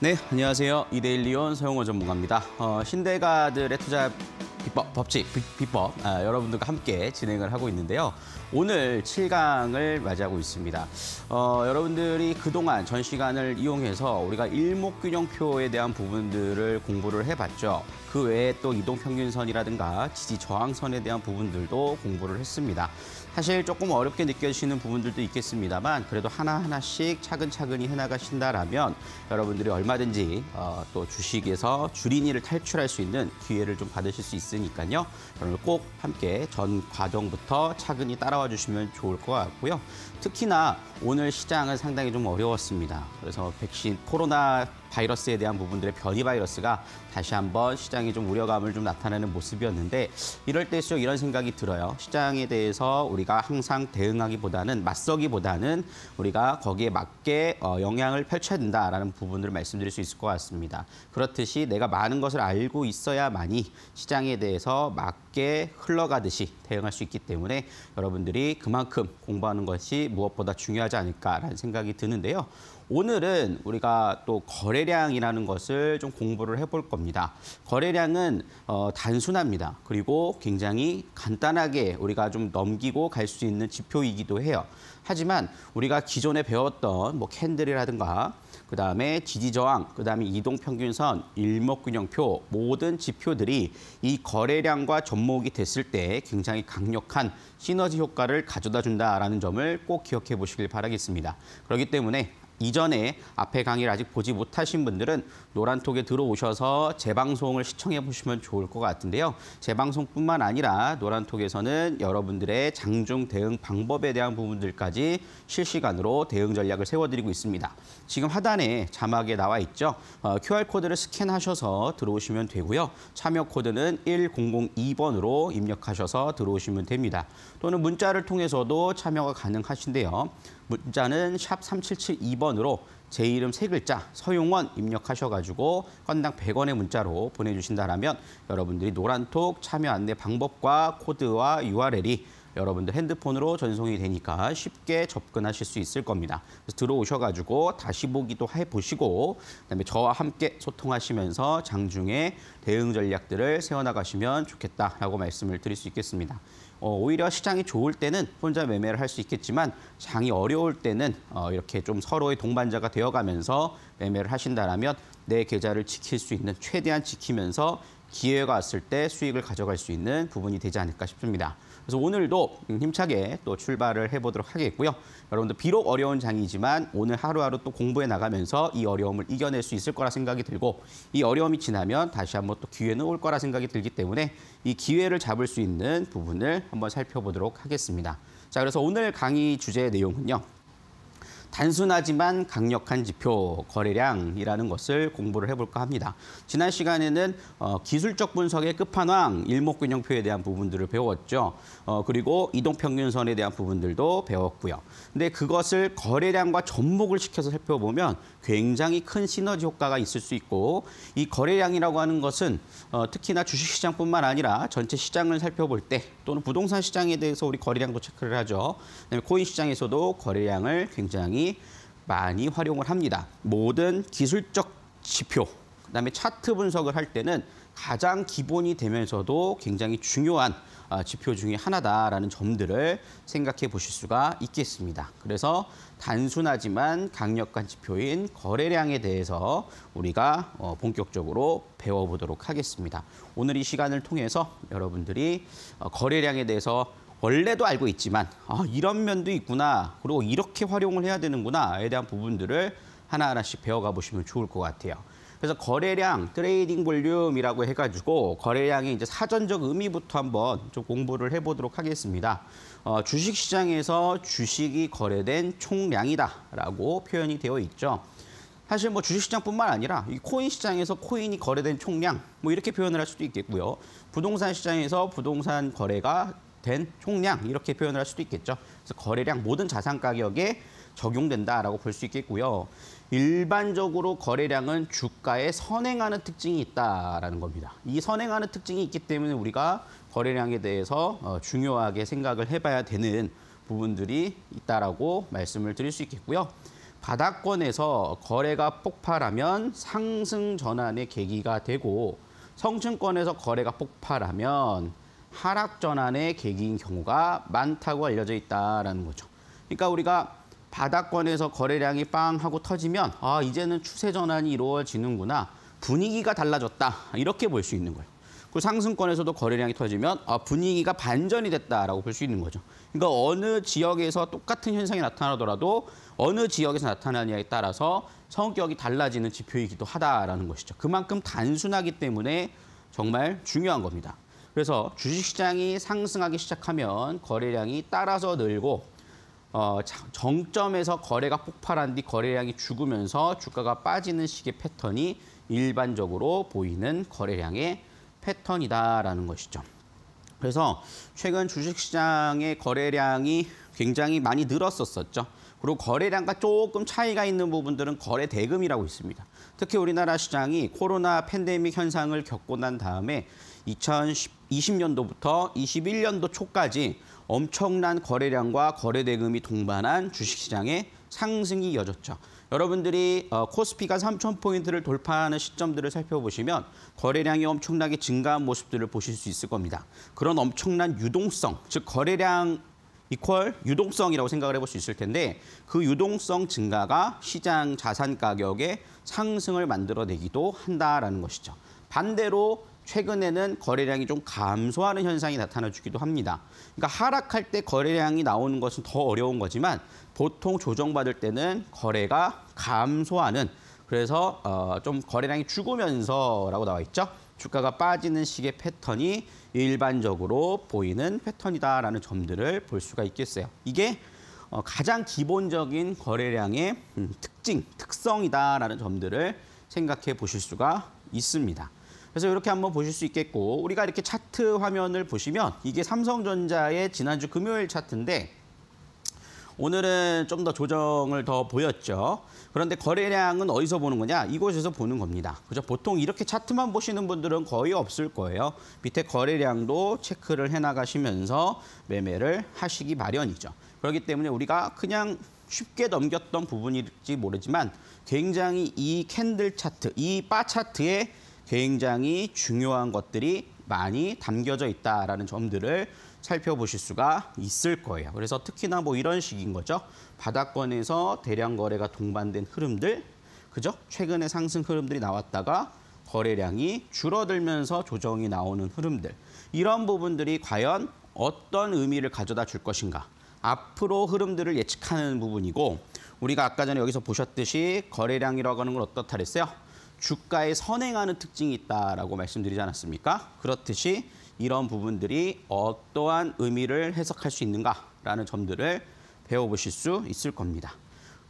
네, 안녕하세요. 이데일리온 서용호 전문가입니다. 어, 신대가들의 투자 비법, 법칙, 비, 법 아, 여러분들과 함께 진행을 하고 있는데요. 오늘 7강을 맞이하고 있습니다. 어, 여러분들이 그동안 전 시간을 이용해서 우리가 일목균형표에 대한 부분들을 공부를 해봤죠. 그 외에 또 이동평균선이라든가 지지저항선에 대한 부분들도 공부를 했습니다. 사실 조금 어렵게 느껴지시는 부분들도 있겠습니다만 그래도 하나하나씩 차근차근히 해나가신다라면 여러분들이 얼마든지 어, 또 주식에서 주린이를 탈출할 수 있는 기회를 좀 받으실 수 있으니까요. 여러분 꼭 함께 전 과정부터 차근히 따라와 주시면 좋을 것 같고요. 특히나 오늘 시장은 상당히 좀 어려웠습니다. 그래서 백신 코로나 바이러스에 대한 부분들의 변이 바이러스가 다시 한번 시장에 좀 우려감을 좀 나타내는 모습이었는데 이럴 때일수록 이런 생각이 들어요. 시장에 대해서 우리가 항상 대응하기보다는 맞서기보다는 우리가 거기에 맞게 어, 영향을 펼쳐야 된다라는 부분을 말씀드릴 수 있을 것 같습니다. 그렇듯이 내가 많은 것을 알고 있어야만이 시장에 대해서 맞게 흘러가듯이 대응할 수 있기 때문에 여러분들이 그만큼 공부하는 것이 무엇보다 중요하지 않을까라는 생각이 드는데요. 오늘은 우리가 또 거래량이라는 것을 좀 공부를 해볼 겁니다. 거래량은 어, 단순합니다. 그리고 굉장히 간단하게 우리가 좀 넘기고 갈 수 있는 지표이기도 해요. 하지만 우리가 기존에 배웠던 뭐 캔들이라든가 그다음에 지지 저항, 그다음에 이동 평균선, 일목균형표 모든 지표들이 이 거래량과 접목이 됐을 때 굉장히 강력한 시너지 효과를 가져다 준다라는 점을 꼭 기억해 보시길 바라겠습니다. 그렇기 때문에 이전에 앞에 강의를 아직 보지 못하신 분들은 노란톡에 들어오셔서 재방송을 시청해 보시면 좋을 것 같은데요. 재방송뿐만 아니라 노란톡에서는 여러분들의 장중 대응 방법에 대한 부분들까지 실시간으로 대응 전략을 세워드리고 있습니다. 지금 하단에 자막에 나와 있죠. 어, QR코드를 스캔하셔서 들어오시면 되고요. 참여 코드는 1002번으로 입력하셔서 들어오시면 됩니다. 또는 문자를 통해서도 참여가 가능하신데요. 문자는 샵 3772번으로 제 이름 세 글자 서용원 입력하셔가지고 건당 100원의 문자로 보내주신다면 여러분들이 노란톡 참여 안내 방법과 코드와 URL이 여러분들 핸드폰으로 전송이 되니까 쉽게 접근하실 수 있을 겁니다. 들어오셔가지고 다시 보기도 해보시고 그다음에 저와 함께 소통하시면서 장중에 대응 전략들을 세워나가시면 좋겠다라고 말씀을 드릴 수 있겠습니다. 어, 오히려 시장이 좋을 때는 혼자 매매를 할 수 있겠지만 장이 어려울 때는 어, 이렇게 좀 서로의 동반자가 되어가면서 매매를 하신다라면 내 계좌를 지킬 수 있는 최대한 지키면서 기회가 왔을 때 수익을 가져갈 수 있는 부분이 되지 않을까 싶습니다. 그래서 오늘도 힘차게 또 출발을 해보도록 하겠고요. 여러분들 비록 어려운 장이지만 오늘 하루하루 또 공부해 나가면서 이 어려움을 이겨낼 수 있을 거라 생각이 들고 이 어려움이 지나면 다시 한번 또 기회는 올 거라 생각이 들기 때문에 이 기회를 잡을 수 있는 부분을 한번 살펴보도록 하겠습니다. 자, 그래서 오늘 강의 주제 내용은요. 단순하지만 강력한 지표 거래량이라는 것을 공부를 해볼까 합니다. 지난 시간에는 어, 기술적 분석의 끝판왕 일목균형표에 대한 부분들을 배웠죠. 어, 그리고 이동평균선에 대한 부분들도 배웠고요. 근데 그것을 거래량과 접목을 시켜서 살펴보면 굉장히 큰 시너지 효과가 있을 수 있고 이 거래량이라고 하는 것은 어, 특히나 주식시장뿐만 아니라 전체 시장을 살펴볼 때 또는 부동산 시장에 대해서 우리 거래량도 체크를 하죠. 그다음에 코인 시장에서도 거래량을 굉장히 많이 활용을 합니다. 모든 기술적 지표, 그다음에 차트 분석을 할 때는 가장 기본이 되면서도 굉장히 중요한 아, 지표 중에 하나다라는 점들을 생각해 보실 수가 있겠습니다. 그래서 단순하지만 강력한 지표인 거래량에 대해서 우리가 어, 본격적으로 배워보도록 하겠습니다. 오늘 이 시간을 통해서 여러분들이 어, 거래량에 대해서 원래도 알고 있지만 아, 이런 면도 있구나 그리고 이렇게 활용을 해야 되는구나에 대한 부분들을 하나하나씩 배워가 보시면 좋을 것 같아요. 그래서 거래량, 트레이딩 볼륨이라고 해가지고 거래량의 이제 사전적 의미부터 한번 좀 공부를 해보도록 하겠습니다. 어, 주식시장에서 주식이 거래된 총량이다라고 표현이 되어 있죠. 사실 뭐 주식시장뿐만 아니라 이 코인 시장에서 코인이 거래된 총량 뭐 이렇게 표현을 할 수도 있겠고요. 부동산 시장에서 부동산 거래가 된 총량 이렇게 표현을 할 수도 있겠죠. 그래서 거래량 모든 자산 가격에 적용된다라고 볼 수 있겠고요. 일반적으로 거래량은 주가에 선행하는 특징이 있다라는 겁니다. 이 선행하는 특징이 있기 때문에 우리가 거래량에 대해서 어, 중요하게 생각을 해봐야 되는 부분들이 있다라고 말씀을 드릴 수 있겠고요. 바닥권에서 거래가 폭발하면 상승 전환의 계기가 되고 성층권에서 거래가 폭발하면 하락 전환의 계기인 경우가 많다고 알려져 있다라는 거죠. 그러니까 우리가 바닥권에서 거래량이 빵 하고 터지면 아 이제는 추세 전환이 이루어지는구나. 분위기가 달라졌다. 이렇게 볼 수 있는 거예요. 그 상승권에서도 거래량이 터지면 아, 분위기가 반전이 됐다라고 볼 수 있는 거죠. 그러니까 어느 지역에서 똑같은 현상이 나타나더라도 어느 지역에서 나타나냐에 느 따라서 성격이 달라지는 지표이기도 하다라는 것이죠. 그만큼 단순하기 때문에 정말 중요한 겁니다. 그래서 주식시장이 상승하기 시작하면 거래량이 따라서 늘고 어, 정점에서 거래가 폭발한 뒤 거래량이 죽으면서 주가가 빠지는 식의 패턴이 일반적으로 보이는 거래량의 패턴이다라는 것이죠. 그래서 최근 주식시장의 거래량이 굉장히 많이 늘었었었죠. 그리고 거래량과 조금 차이가 있는 부분들은 거래 대금이라고 있습니다. 특히 우리나라 시장이 코로나 팬데믹 현상을 겪고 난 다음에 2020년도부터 21년도 초까지 엄청난 거래량과 거래 대금이 동반한 주식시장의 상승이 이어졌죠. 여러분들이 어, 코스피가 3,000포인트를 돌파하는 시점들을 살펴보시면 거래량이 엄청나게 증가한 모습들을 보실 수 있을 겁니다. 그런 엄청난 유동성, 즉 거래량 이퀄 유동성이라고 생각을 해볼 수 있을 텐데 그 유동성 증가가 시장 자산 가격의 상승을 만들어내기도 한다라는 것이죠. 반대로 최근에는 거래량이 좀 감소하는 현상이 나타나주기도 합니다. 그러니까 하락할 때 거래량이 나오는 것은 더 어려운 거지만 보통 조정받을 때는 거래가 감소하는 그래서 어, 좀 거래량이 죽으면서라고 나와 있죠. 주가가 빠지는 식의 패턴이 일반적으로 보이는 패턴이다라는 점들을 볼 수가 있겠어요. 이게 어, 가장 기본적인 거래량의 음, 특징, 특성이다라는 점들을 생각해 보실 수가 있습니다. 그래서 이렇게 한번 보실 수 있겠고 우리가 이렇게 차트 화면을 보시면 이게 삼성전자의 지난주 금요일 차트인데 오늘은 좀 더 조정을 더 보였죠. 그런데 거래량은 어디서 보는 거냐? 이곳에서 보는 겁니다. 그죠? 보통 이렇게 차트만 보시는 분들은 거의 없을 거예요. 밑에 거래량도 체크를 해나가시면서 매매를 하시기 마련이죠. 그렇기 때문에 우리가 그냥 쉽게 넘겼던 부분일지 모르지만 굉장히 이 캔들 차트, 이 바 차트에 굉장히 중요한 것들이 많이 담겨져 있다라는 점들을 살펴보실 수가 있을 거예요. 그래서 특히나 뭐 이런 식인 거죠. 바닥권에서 대량 거래가 동반된 흐름들, 그죠? 최근에 상승 흐름들이 나왔다가 거래량이 줄어들면서 조정이 나오는 흐름들. 이런 부분들이 과연 어떤 의미를 가져다 줄 것인가. 앞으로 흐름들을 예측하는 부분이고 우리가 아까 전에 여기서 보셨듯이 거래량이라고 하는 건 어떻다 그랬어요? 주가에 선행하는 특징이 있다라고 말씀드리지 않았습니까? 그렇듯이 이런 부분들이 어떠한 의미를 해석할 수 있는가라는 점들을 배워보실 수 있을 겁니다.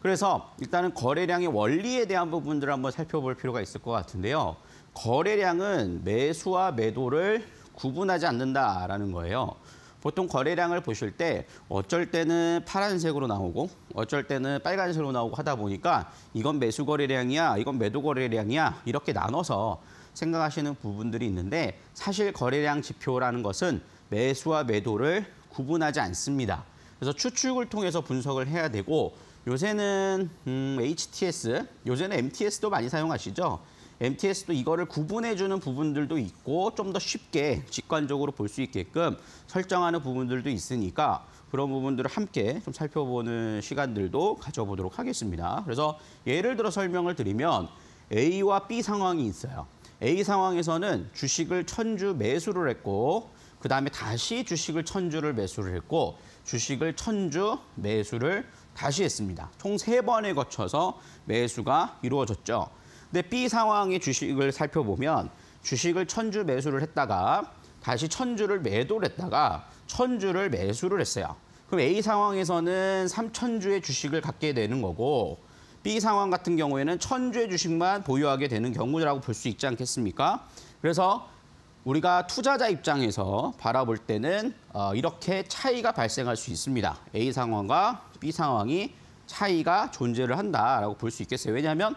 그래서 일단은 거래량의 원리에 대한 부분들을 한번 살펴볼 필요가 있을 것 같은데요. 거래량은 매수와 매도를 구분하지 않는다라는 거예요. 보통 거래량을 보실 때 어쩔 때는 파란색으로 나오고 어쩔 때는 빨간색으로 나오고 하다 보니까 이건 매수 거래량이야, 이건 매도 거래량이야 이렇게 나눠서 생각하시는 부분들이 있는데 사실 거래량 지표라는 것은 매수와 매도를 구분하지 않습니다. 그래서 추측을 통해서 분석을 해야 되고 요새는 음, HTS, 요새는 MTS도 많이 사용하시죠. MTS도 이거를 구분해주는 부분들도 있고 좀 더 쉽게 직관적으로 볼 수 있게끔 설정하는 부분들도 있으니까 그런 부분들을 함께 좀 살펴보는 시간들도 가져보도록 하겠습니다. 그래서 예를 들어 설명을 드리면 A와 B 상황이 있어요. A 상황에서는 주식을 천주 매수를 했고 그 다음에 다시 주식을 천주를 매수를 했고 주식을 천주 매수를 다시 했습니다. 총 세번에 거쳐서 매수가 이루어졌죠. 근데 B 상황의 주식을 살펴보면 주식을 천주 매수를 했다가 다시 천주를 매도를 했다가 천주를 매수를 했어요. 그럼 A 상황에서는 3천주의 주식을 갖게 되는 거고 B 상황 같은 경우에는 천주의 주식만 보유하게 되는 경우라고 볼 수 있지 않겠습니까? 그래서 우리가 투자자 입장에서 바라볼 때는 어, 이렇게 차이가 발생할 수 있습니다. A 상황과 B 상황이 차이가 존재를 한다라고 볼 수 있겠어요. 왜냐하면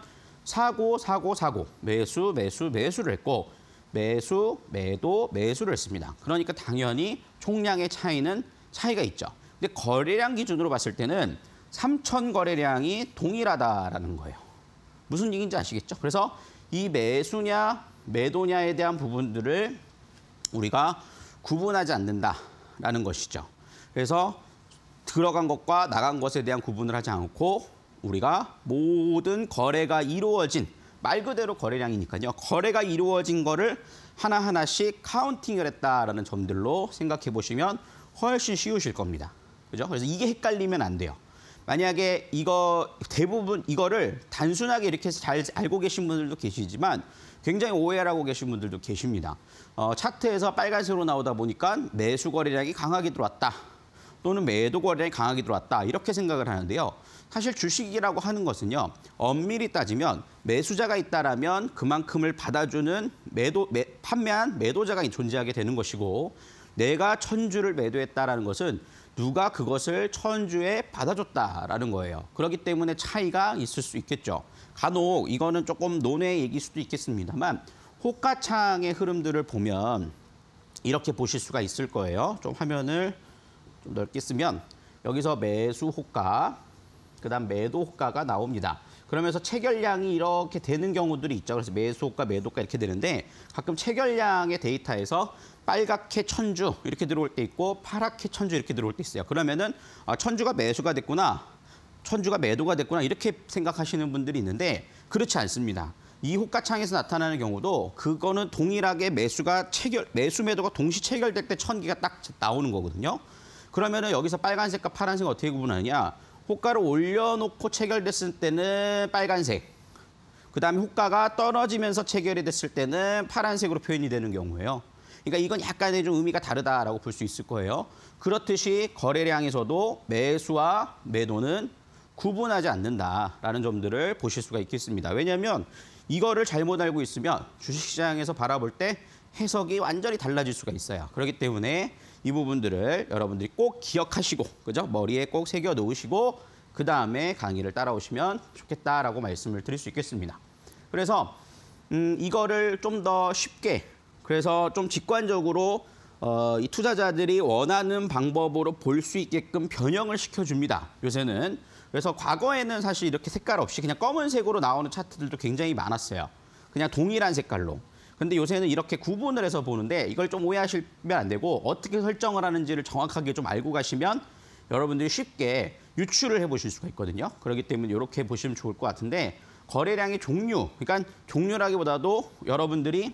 사고, 사고, 사고, 매수, 매수, 매수를 했고 매수, 매도, 매수를 했습니다. 그러니까 당연히 총량의 차이는 차이가 있죠. 근데 거래량 기준으로 봤을 때는 3천 거래량이 동일하다라는 거예요. 무슨 얘기인지 아시겠죠? 그래서 이 매수냐, 매도냐에 대한 부분들을 우리가 구분하지 않는다라는 것이죠. 그래서 들어간 것과 나간 것에 대한 구분을 하지 않고 우리가 모든 거래가 이루어진 말 그대로 거래량이니까요. 거래가 이루어진 거를 하나하나씩 카운팅을 했다라는 점들로 생각해 보시면 훨씬 쉬우실 겁니다. 그죠? 그래서 이게 헷갈리면 안 돼요. 만약에 이거 대부분 이거를 단순하게 이렇게 해서 잘 알고 계신 분들도 계시지만 굉장히 오해를 하고 계신 분들도 계십니다. 어, 차트에서 빨간색으로 나오다 보니까 매수 거래량이 강하게 들어왔다. 또는 매도 거래량이 강하게 들어왔다. 이렇게 생각을 하는데요. 사실 주식이라고 하는 것은요. 엄밀히 따지면 매수자가 있다라면 그만큼을 받아주는 매도 매, 판매한 매도자가 존재하게 되는 것이고 내가 천주를 매도했다라는 것은 누가 그것을 천주에 받아줬다라는 거예요. 그렇기 때문에 차이가 있을 수 있겠죠. 간혹 이거는 조금 논의 얘기일 수도 있겠습니다만 호가창의 흐름들을 보면 이렇게 보실 수가 있을 거예요. 좀 화면을 좀 넓게 쓰면 여기서 매수 호가 그다음 매도 호가가 나옵니다. 그러면서 체결량이 이렇게 되는 경우들이 있죠. 그래서 매수가 매도가 이렇게 되는데 가끔 체결량의 데이터에서 빨갛게 천주 이렇게 들어올 때 있고 파랗게 천주 이렇게 들어올 때 있어요. 그러면은 아, 천주가 매수가 됐구나. 천주가 매도가 됐구나 이렇게 생각하시는 분들이 있는데 그렇지 않습니다. 이 호가창에서 나타나는 경우도 그거는 동일하게 매수가 체결 매수 매도가 동시 체결될 때 천기가 딱 나오는 거거든요. 그러면은 여기서 빨간색과 파란색 어떻게 구분하느냐? 호가를 올려놓고 체결됐을 때는 빨간색, 그다음에 호가가 떨어지면서 체결이 됐을 때는 파란색으로 표현이 되는 경우예요. 그러니까 이건 약간의 좀 의미가 다르다라고 볼 수 있을 거예요. 그렇듯이 거래량에서도 매수와 매도는 구분하지 않는다라는 점들을 보실 수가 있겠습니다. 왜냐하면 이거를 잘못 알고 있으면 주식시장에서 바라볼 때 해석이 완전히 달라질 수가 있어요. 그렇기 때문에 이 부분들을 여러분들이 꼭 기억하시고 그죠? 머리에 꼭 새겨 놓으시고 그 다음에 강의를 따라오시면 좋겠다라고 말씀을 드릴 수 있겠습니다. 그래서 음, 이거를 좀 더 쉽게 그래서 좀 직관적으로 어, 이 투자자들이 원하는 방법으로 볼 수 있게끔 변형을 시켜줍니다. 요새는. 그래서 과거에는 사실 이렇게 색깔 없이 그냥 검은색으로 나오는 차트들도 굉장히 많았어요. 그냥 동일한 색깔로. 근데 요새는 이렇게 구분을 해서 보는데 이걸 좀 오해하시면 안 되고 어떻게 설정을 하는지를 정확하게 좀 알고 가시면 여러분들이 쉽게 유출을 해보실 수가 있거든요. 그렇기 때문에 이렇게 보시면 좋을 것 같은데 거래량의 종류, 그러니까 종류라기보다도 여러분들이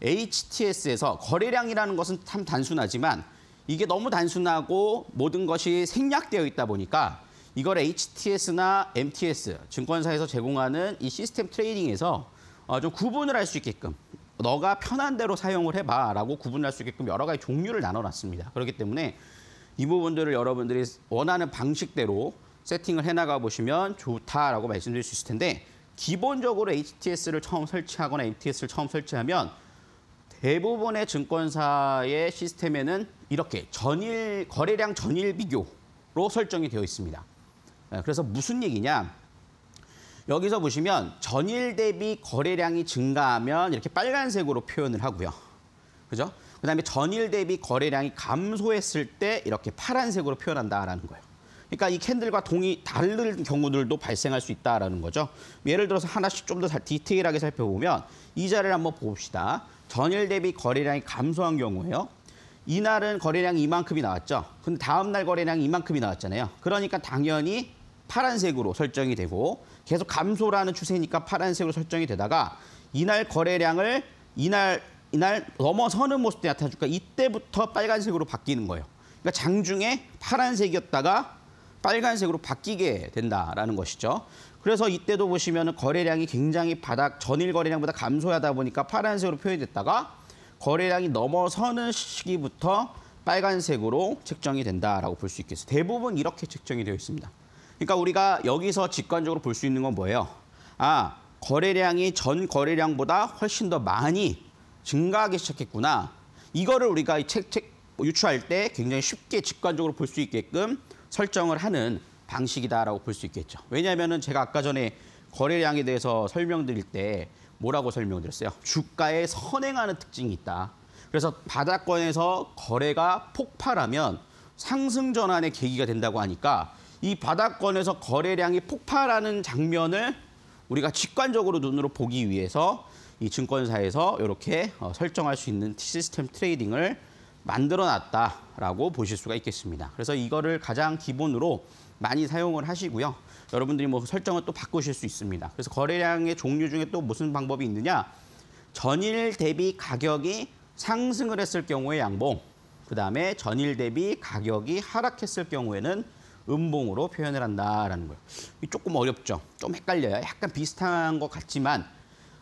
HTS에서 거래량이라는 것은 참 단순하지만 이게 너무 단순하고 모든 것이 생략되어 있다 보니까 이걸 HTS나 MTS, 증권사에서 제공하는 이 시스템 트레이딩에서 어, 좀 구분을 할 수 있게끔 너가 편한 대로 사용을 해봐라고 구분할 수 있게끔 여러 가지 종류를 나눠놨습니다. 그렇기 때문에 이 부분들을 여러분들이 원하는 방식대로 세팅을 해나가 보시면 좋다라고 말씀드릴 수 있을 텐데 기본적으로 HTS를 처음 설치하거나 MTS를 처음 설치하면 대부분의 증권사의 시스템에는 이렇게 전일 거래량 전일 비교로 설정이 되어 있습니다. 예, 그래서 무슨 얘기냐? 여기서 보시면 전일 대비 거래량이 증가하면 이렇게 빨간색으로 표현을 하고요. 그죠? 그다음에 전일 대비 거래량이 감소했을 때 이렇게 파란색으로 표현한다라는 거예요. 그러니까 이 캔들과 동이 다른 경우들도 발생할 수 있다라는 거죠. 예를 들어서 하나씩 좀 더 디테일하게 살펴보면 이 자리를 한번 봅시다. 전일 대비 거래량이 감소한 경우예요 이날은 거래량이 이만큼이 나왔죠. 근데 다음 날 거래량이 이만큼이 나왔잖아요. 그러니까 당연히 파란색으로 설정이 되고 계속 감소라는 추세니까 파란색으로 설정이 되다가 이날 거래량을 이날 이날 넘어서는 모습도 나타나니까 이때부터 빨간색으로 바뀌는 거예요. 그러니까 장중에 파란색이었다가 빨간색으로 바뀌게 된다라는 것이죠. 그래서 이때도 보시면 거래량이 굉장히 바닥 전일 거래량보다 감소하다 보니까 파란색으로 표현됐다가 거래량이 넘어서는 시기부터 빨간색으로 측정이 된다라고 볼 수 있겠어요. 대부분 이렇게 측정이 되어 있습니다. 그러니까 우리가 여기서 직관적으로 볼 수 있는 건 뭐예요? 아, 거래량이 전 거래량보다 훨씬 더 많이 증가하기 시작했구나. 이거를 우리가 책, 책 유추할 때 굉장히 쉽게 직관적으로 볼 수 있게끔 설정을 하는 방식이다라고 볼 수 있겠죠. 왜냐하면 제가 아까 전에 거래량에 대해서 설명드릴 때 뭐라고 설명드렸어요? 주가에 선행하는 특징이 있다. 그래서 바닥권에서 거래가 폭발하면 상승 전환의 계기가 된다고 하니까 이바닷권에서 거래량이 폭발하는 장면을 우리가 직관적으로 눈으로 보기 위해서 이 증권사에서 이렇게 어, 설정할 수 있는 시스템 트레이딩을 만들어놨다라고 보실 수가 있겠습니다. 그래서 이거를 가장 기본으로 많이 사용을 하시고요. 여러분들이 뭐 설정을 또 바꾸실 수 있습니다. 그래서 거래량의 종류 중에 또 무슨 방법이 있느냐? 전일 대비 가격이 상승을 했을 경우에 양봉, 그다음에 전일 대비 가격이 하락했을 경우에는 음봉으로 표현을 한다라는 거예요. 조금 어렵죠. 좀 헷갈려요. 약간 비슷한 것 같지만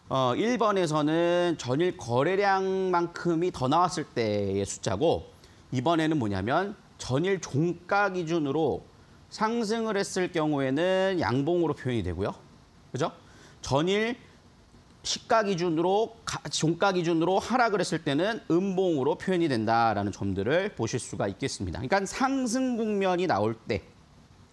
어, 1번에서는 전일 거래량만큼이 더 나왔을 때의 숫자고 이번에는 뭐냐면 전일 종가 기준으로 상승을 했을 경우에는 양봉으로 표현이 되고요. 그죠? 전일 시가 기준으로 종가 기준으로 하락을 했을 때는 음봉으로 표현이 된다라는 점들을 보실 수가 있겠습니다. 그러니까 상승 국면이 나올 때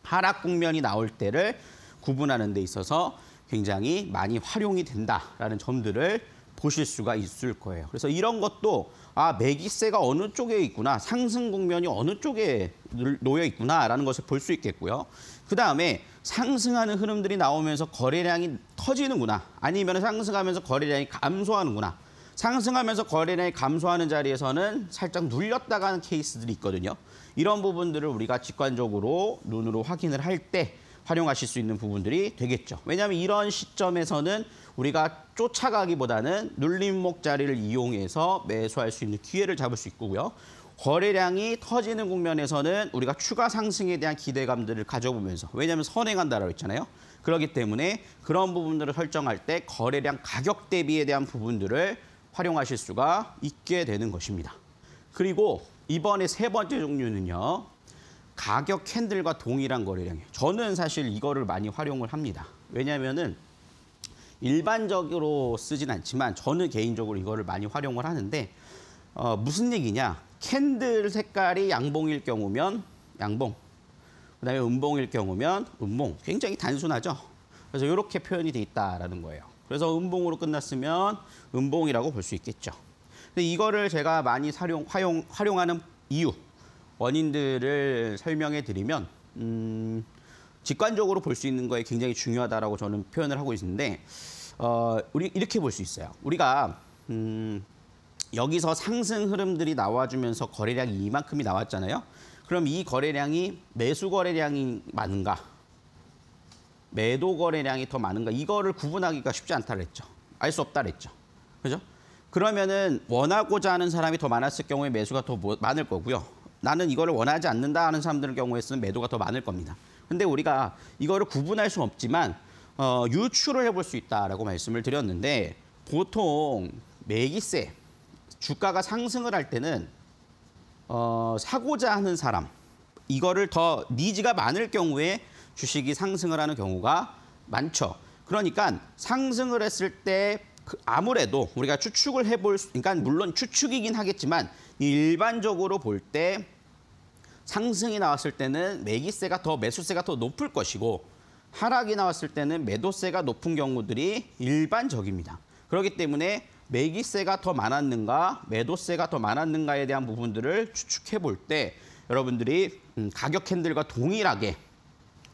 하락 국면이 나올 때를 구분하는 데 있어서 굉장히 많이 활용이 된다라는 점들을 보실 수가 있을 거예요. 그래서 이런 것도 아 매기세가 어느 쪽에 있구나, 상승 국면이 어느 쪽에 놓여 있구나라는 것을 볼 수 있겠고요. 그다음에 상승하는 흐름들이 나오면서 거래량이 터지는구나, 아니면 상승하면서 거래량이 감소하는구나. 상승하면서 거래량이 감소하는 자리에서는 살짝 눌렸다가 하는 케이스들이 있거든요. 이런 부분들을 우리가 직관적으로 눈으로 확인을 할 때 활용하실 수 있는 부분들이 되겠죠. 왜냐하면 이런 시점에서는 우리가 쫓아가기보다는 눌림목 자리를 이용해서 매수할 수 있는 기회를 잡을 수 있고요. 거래량이 터지는 국면에서는 우리가 추가 상승에 대한 기대감들을 가져보면서 왜냐하면 선행한다라고 했잖아요. 그렇기 때문에 그런 부분들을 설정할 때 거래량 가격 대비에 대한 부분들을 활용하실 수가 있게 되는 것입니다. 그리고 이번에 세 번째 종류는요. 가격 캔들과 동일한 거래량이에요. 저는 사실 이거를 많이 활용을 합니다. 왜냐면은 하 일반적으로 쓰진 않지만 저는 개인적으로 이거를 많이 활용을 하는데 어, 무슨 얘기냐. 캔들 색깔이 양봉일 경우면 양봉, 그다음에 음봉일 경우면 음봉. 굉장히 단순하죠. 그래서 이렇게 표현이 돼 있다라는 거예요. 그래서 음봉으로 끝났으면 음봉이라고 볼 수 있겠죠. 근데 이거를 제가 많이 사용, 활용, 활용하는 이유, 원인들을 설명해 드리면 음, 직관적으로 볼 수 있는 거에 굉장히 중요하다라고 저는 표현을 하고 있는데 어, 우리 이렇게 볼 수 있어요. 우리가 음, 여기서 상승 흐름들이 나와주면서 거래량이 이만큼이 나왔잖아요. 그럼 이 거래량이 매수 거래량이 많은가? 매도 거래량이 더 많은가? 이거를 구분하기가 쉽지 않다 그랬죠. 알 수 없다 그랬죠. 그죠? 그러면은 원하고자 하는 사람이 더 많았을 경우에 매수가 더 뭐, 많을 거고요. 나는 이거를 원하지 않는다 하는 사람들 의 경우에는 매도가 더 많을 겁니다. 근데 우리가 이거를 구분할 수 없지만 어, 유추를 해볼 수 있다라고 말씀을 드렸는데 보통 매기세 주가가 상승을 할 때는 어, 사고자 하는 사람 이거를 더 니즈가 많을 경우에 주식이 상승을 하는 경우가 많죠. 그러니까 상승을 했을 때그 아무래도 우리가 추측을 해볼 수, 그러니까 물론 추측이긴 하겠지만 일반적으로 볼 때 상승이 나왔을 때는 매기세가 더 매수세가 더 높을 것이고 하락이 나왔을 때는 매도세가 높은 경우들이 일반적입니다. 그렇기 때문에 매기세가 더 많았는가, 매도세가 더 많았는가에 대한 부분들을 추측해 볼 때 여러분들이 음, 가격 캔들과 동일하게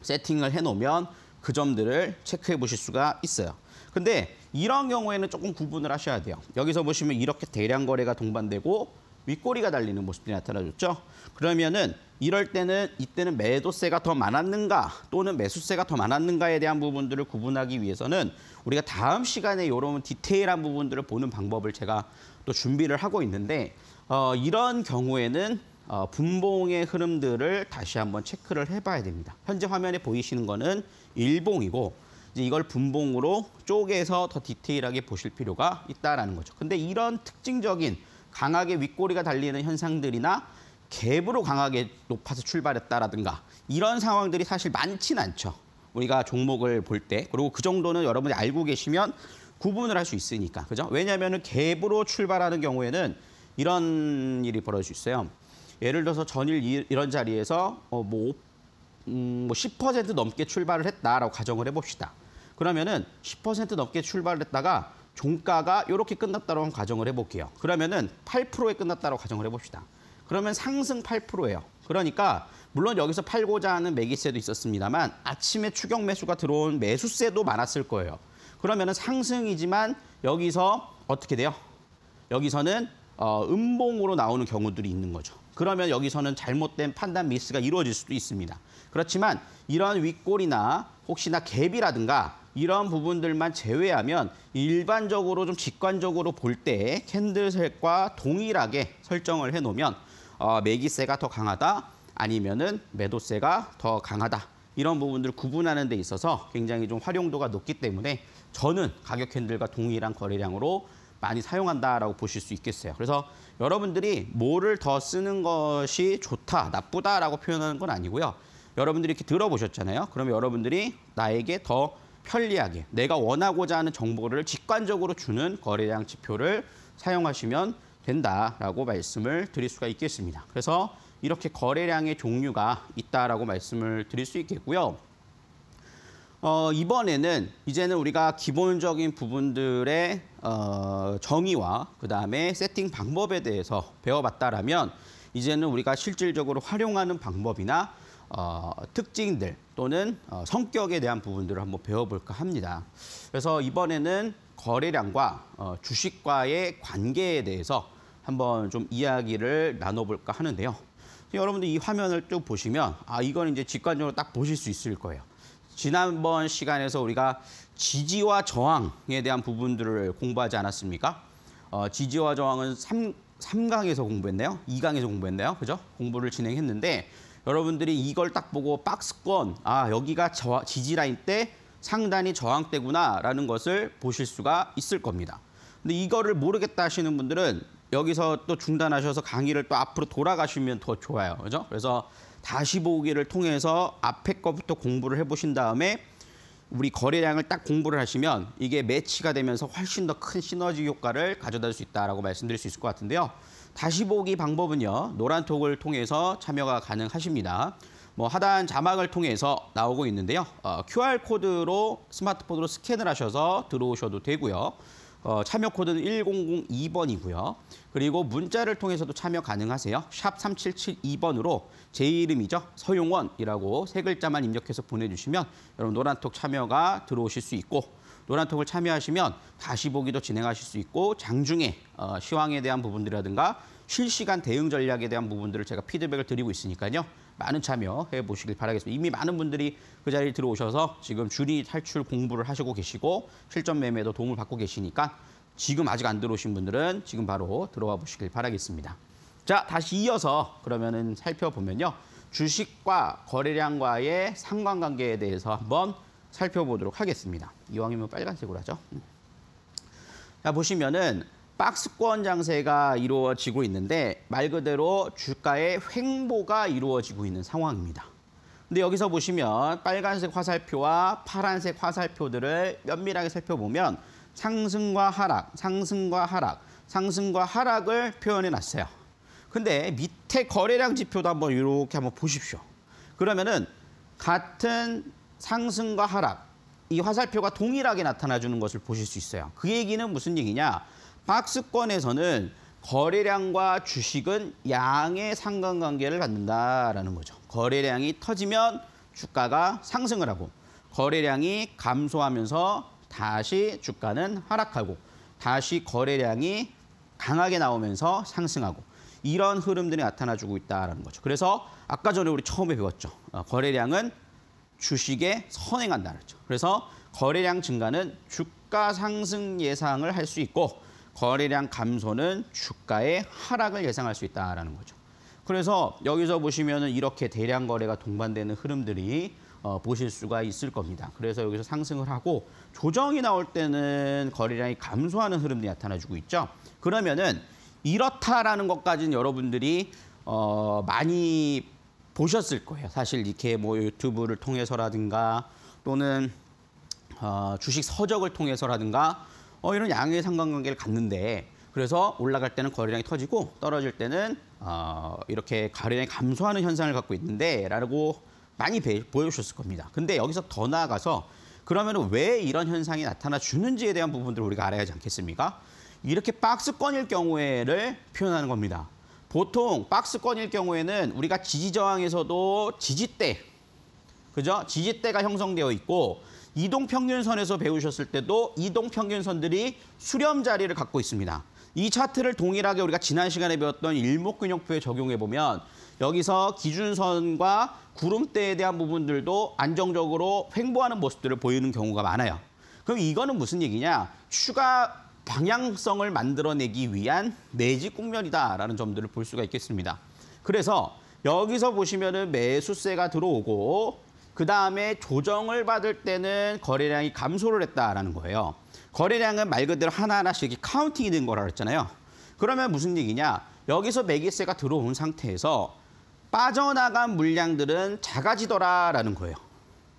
세팅을 해놓으면 그 점들을 체크해 보실 수가 있어요. 근데 이런 경우에는 조금 구분을 하셔야 돼요. 여기서 보시면 이렇게 대량 거래가 동반되고 윗꼬리가 달리는 모습이 나타나줬죠. 그러면은 이럴 때는 이때는 매도세가 더 많았는가 또는 매수세가 더 많았는가에 대한 부분들을 구분하기 위해서는 우리가 다음 시간에 이런 디테일한 부분들을 보는 방법을 제가 또 준비를 하고 있는데 어, 이런 경우에는 어, 분봉의 흐름들을 다시 한번 체크를 해봐야 됩니다. 현재 화면에 보이시는 거는 일봉이고 이걸 분봉으로 쪼개서 더 디테일하게 보실 필요가 있다라는 거죠. 근데 이런 특징적인 강하게 윗꼬리가 달리는 현상들이나 갭으로 강하게 높아서 출발했다라든가 이런 상황들이 사실 많진 않죠. 우리가 종목을 볼 때 그리고 그 정도는 여러분이 알고 계시면 구분을 할 수 있으니까 그죠? 왜냐하면 갭으로 출발하는 경우에는 이런 일이 벌어질 수 있어요. 예를 들어서 전일 이런 자리에서 어, 뭐, 음, 뭐10% 넘게 출발을 했다라고 가정을 해봅시다. 그러면은 10% 넘게 출발했다가 종가가 이렇게 끝났다고 가정을 해볼게요. 그러면은 8%에 끝났다고 가정을 해봅시다. 그러면 상승 8%예요. 그러니까 물론 여기서 팔고자 하는 매기세도 있었습니다만 아침에 추격 매수가 들어온 매수세도 많았을 거예요. 그러면은 상승이지만 여기서 어떻게 돼요? 여기서는 어, 음봉으로 나오는 경우들이 있는 거죠. 그러면 여기서는 잘못된 판단 미스가 이루어질 수도 있습니다. 그렇지만 이러한 윗골이나 혹시나 갭이라든가 이러한 부분들만 제외하면 일반적으로 좀 직관적으로 볼 때 캔들색과 동일하게 설정을 해놓으면 어, 매기세가 더 강하다 아니면은 매도세가 더 강하다 이런 부분들을 구분하는 데 있어서 굉장히 좀 활용도가 높기 때문에 저는 가격 캔들과 동일한 거래량으로 많이 사용한다라고 보실 수 있겠어요. 그래서 여러분들이 뭐를 더 쓰는 것이 좋다, 나쁘다라고 표현하는 건 아니고요. 여러분들이 이렇게 들어보셨잖아요. 그러면 여러분들이 나에게 더 편리하게 내가 원하고자 하는 정보를 직관적으로 주는 거래량 지표를 사용하시면 된다라고 말씀을 드릴 수가 있겠습니다. 그래서 이렇게 거래량의 종류가 있다라고 말씀을 드릴 수 있겠고요. 어, 이번에는 이제는 우리가 기본적인 부분들의 어, 정의와 그다음에 세팅 방법에 대해서 배워봤다라면 이제는 우리가 실질적으로 활용하는 방법이나 어, 특징들 또는 어, 성격에 대한 부분들을 한번 배워볼까 합니다. 그래서 이번에는 거래량과 어, 주식과의 관계에 대해서 한번 좀 이야기를 나눠볼까 하는데요. 여러분들 이 화면을 쭉 보시면 아 이건 이제 직관적으로 딱 보실 수 있을 거예요. 지난번 시간에서 우리가 지지와 저항에 대한 부분들을 공부하지 않았습니까? 어, 지지와 저항은 삼 3강에서 공부했네요 2강에서 공부했네요 그죠? 공부를 진행했는데 여러분들이 이걸 딱 보고 박스권, 아 여기가 저, 지지라인 때 상단이 저항대구나라는 것을 보실 수가 있을 겁니다. 근데 이거를 모르겠다 하시는 분들은 여기서 또 중단하셔서 강의를 또 앞으로 돌아가시면 더 좋아요. 그죠? 그래서 다시 보기를 통해서 앞에 것부터 공부를 해보신 다음에 우리 거래량을 딱 공부를 하시면 이게 매치가 되면서 훨씬 더 큰 시너지 효과를 가져다 줄 수 있다라고 말씀드릴 수 있을 것 같은데요. 다시 보기 방법은요. 노란톡을 통해서 참여가 가능하십니다. 뭐 하단 자막을 통해서 나오고 있는데요. 어, QR코드로 스마트폰으로 스캔을 하셔서 들어오셔도 되고요. 어, 참여 코드는 1002번이고요. 그리고 문자를 통해서도 참여 가능하세요. 샵 3772번으로 제 이름이죠. 서용원이라고 세 글자만 입력해서 보내주시면 여러분 노란톡 참여가 들어오실 수 있고 노란톡을 참여하시면 다시 보기도 진행하실 수 있고 장중에 어, 시황에 대한 부분들이라든가 실시간 대응 전략에 대한 부분들을 제가 피드백을 드리고 있으니까요. 많은 참여해 보시길 바라겠습니다. 이미 많은 분들이 그 자리에 들어오셔서 지금 주리 탈출 공부를 하시고 계시고 실전 매매도 도움을 받고 계시니까 지금 아직 안 들어오신 분들은 지금 바로 들어와 보시길 바라겠습니다. 자, 다시 이어서 그러면은 살펴보면요. 주식과 거래량과의 상관관계에 대해서 한번 살펴보도록 하겠습니다. 이왕이면 빨간색으로 하죠. 음. 자, 보시면은 박스권 장세가 이루어지고 있는데 말 그대로 주가의 횡보가 이루어지고 있는 상황입니다. 근데 여기서 보시면 빨간색 화살표와 파란색 화살표들을 면밀하게 살펴보면 상승과 하락, 상승과 하락, 상승과 하락을 표현해 놨어요. 근데 밑에 거래량 지표도 한번 이렇게 한번 보십시오. 그러면은 같은 상승과 하락, 이 화살표가 동일하게 나타나주는 것을 보실 수 있어요. 그 얘기는 무슨 얘기냐? 박스권에서는 거래량과 주식은 양의 상관관계를 갖는다라는 거죠. 거래량이 터지면 주가가 상승을 하고 거래량이 감소하면서 다시 주가는 하락하고 다시 거래량이 강하게 나오면서 상승하고 이런 흐름들이 나타나주고 있다는 거죠. 그래서 아까 전에 우리 처음에 배웠죠. 어, 거래량은 주식에 선행한다 그랬죠. 그래서 거래량 증가는 주가 상승 예상을 할 수 있고 거래량 감소는 주가의 하락을 예상할 수 있다라는 거죠. 그래서 여기서 보시면은 이렇게 대량 거래가 동반되는 흐름들이 어, 보실 수가 있을 겁니다. 그래서 여기서 상승을 하고 조정이 나올 때는 거래량이 감소하는 흐름이 나타나주고 있죠. 그러면은 이렇다라는 것까지는 여러분들이 어, 많이 보셨을 거예요. 사실 이렇게 뭐 유튜브를 통해서라든가 또는 어, 주식 서적을 통해서라든가 어, 이런 양의 상관관계를 갖는데 그래서 올라갈 때는 거래량이 터지고 떨어질 때는 어, 이렇게 거래량이 감소하는 현상을 갖고 있는데 라고 많이 배, 보여주셨을 겁니다. 근데 여기서 더 나아가서 그러면 왜 이런 현상이 나타나 주는지에 대한 부분들을 우리가 알아야 하지 않겠습니까? 이렇게 박스권일 경우에를 표현하는 겁니다. 보통 박스권일 경우에는 우리가 지지 저항에서도 지지대, 그죠? 지지대가 형성되어 있고 이동평균선에서 배우셨을 때도 이동평균선들이 수렴 자리를 갖고 있습니다. 이 차트를 동일하게 우리가 지난 시간에 배웠던 일목균형표에 적용해보면 여기서 기준선과 구름대에 대한 부분들도 안정적으로 횡보하는 모습들을 보이는 경우가 많아요. 그럼 이거는 무슨 얘기냐? 추가 방향성을 만들어내기 위한 내지 국면이다라는 점들을 볼 수가 있겠습니다. 그래서 여기서 보시면은 매수세가 들어오고 그 다음에 조정을 받을 때는 거래량이 감소를 했다라는 거예요. 거래량은 말 그대로 하나하나씩 카운팅이 된 거라고 했잖아요. 그러면 무슨 얘기냐? 여기서 매기세가 들어온 상태에서 빠져나간 물량들은 작아지더라라는 거예요.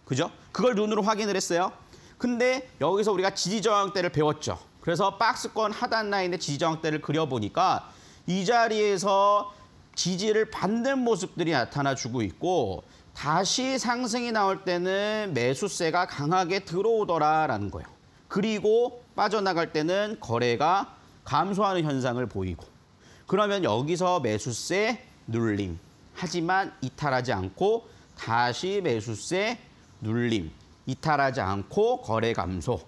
그죠? 그걸 눈으로 확인을 했어요. 근데 여기서 우리가 지지저항대를 배웠죠. 그래서 박스권 하단 라인의 지지장대를 그려보니까 이 자리에서 지지를 받는 모습들이 나타나주고 있고 다시 상승이 나올 때는 매수세가 강하게 들어오더라라는 거예요. 그리고 빠져나갈 때는 거래가 감소하는 현상을 보이고 그러면 여기서 매수세 눌림 하지만 이탈하지 않고 다시 매수세 눌림 이탈하지 않고 거래 감소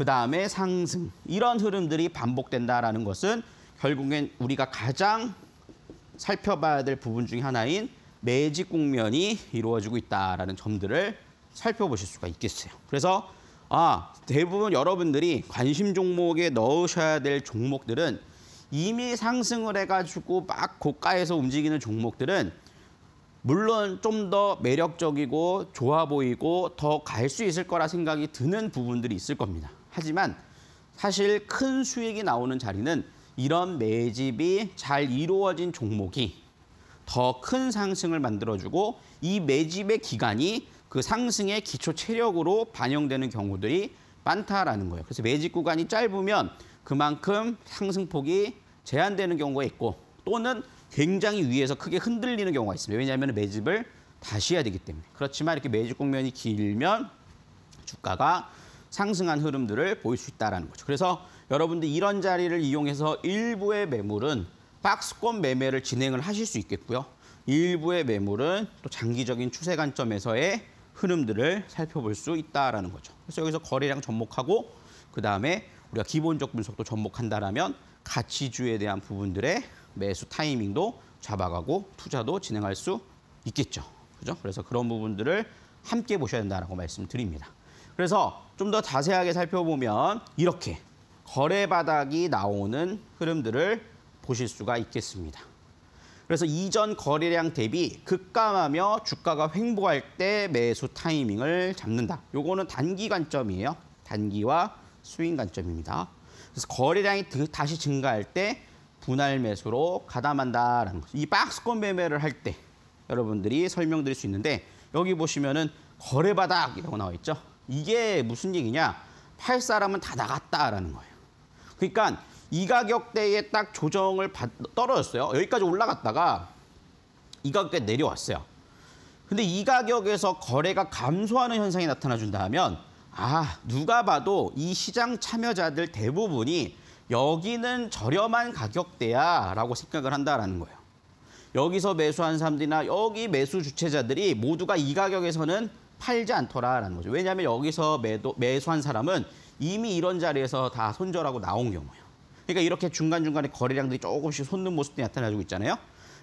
그 다음에 상승 이런 흐름들이 반복된다라는 것은 결국엔 우리가 가장 살펴봐야 될 부분 중 하나인 매직 국면이 이루어지고 있다라는 점들을 살펴보실 수가 있겠어요. 그래서 아 대부분 여러분들이 관심 종목에 넣으셔야 될 종목들은 이미 상승을 해가지고 막 고가에서 움직이는 종목들은 물론 좀 더 매력적이고 좋아 보이고 더 갈 수 있을 거라 생각이 드는 부분들이 있을 겁니다. 하지만 사실 큰 수익이 나오는 자리는 이런 매집이 잘 이루어진 종목이 더 큰 상승을 만들어주고 이 매집의 기간이 그 상승의 기초 체력으로 반영되는 경우들이 많다라는 거예요. 그래서 매집 구간이 짧으면 그만큼 상승폭이 제한되는 경우가 있고 또는 굉장히 위에서 크게 흔들리는 경우가 있습니다. 왜냐하면 매집을 다시 해야 되기 때문에. 그렇지만 이렇게 매집 국면이 길면 주가가 상승한 흐름들을 보일 수 있다는 거죠. 그래서 여러분들 이런 자리를 이용해서 일부의 매물은 박스권 매매를 진행을 하실 수 있겠고요. 일부의 매물은 또 장기적인 추세 관점에서의 흐름들을 살펴볼 수있다는 거죠. 그래서 여기서 거래량 접목하고 그다음에 우리가 기본적 분석도 접목한다라면 가치주에 대한 부분들의 매수 타이밍도 잡아가고 투자도 진행할 수 있겠죠. 그죠? 그래서 그런 부분들을 함께 보셔야 된다고 말씀드립니다. 그래서 좀 더 자세하게 살펴보면 이렇게 거래 바닥이 나오는 흐름들을 보실 수가 있겠습니다. 그래서 이전 거래량 대비 급감하며 주가가 횡보할 때 매수 타이밍을 잡는다. 요거는 단기 관점이에요. 단기와 수익 관점입니다. 그래서 거래량이 다시 증가할 때 분할 매수로 가담한다라는 거죠. 이 박스권 매매를 할 때 여러분들이 설명드릴 수 있는데 여기 보시면은 거래 바닥이라고 나와 있죠. 이게 무슨 얘기냐? 팔 사람은 다 나갔다라는 거예요. 그러니까 이 가격대에 딱 조정을 받, 떨어졌어요. 여기까지 올라갔다가 이 가격대 내려왔어요. 근데 이 가격에서 거래가 감소하는 현상이 나타나준다면 아 누가 봐도 이 시장 참여자들 대부분이 여기는 저렴한 가격대야 라고 생각을 한다라는 거예요. 여기서 매수한 사람들이나 여기 매수 주체자들이 모두가 이 가격에서는 팔지 않더라라는 거죠. 왜냐하면 여기서 매도, 매수한 사람은 이미 이런 자리에서 다 손절하고 나온 경우예요. 그러니까 이렇게 중간중간에 거래량들이 조금씩 솟는 모습들이 나타나고 있잖아요.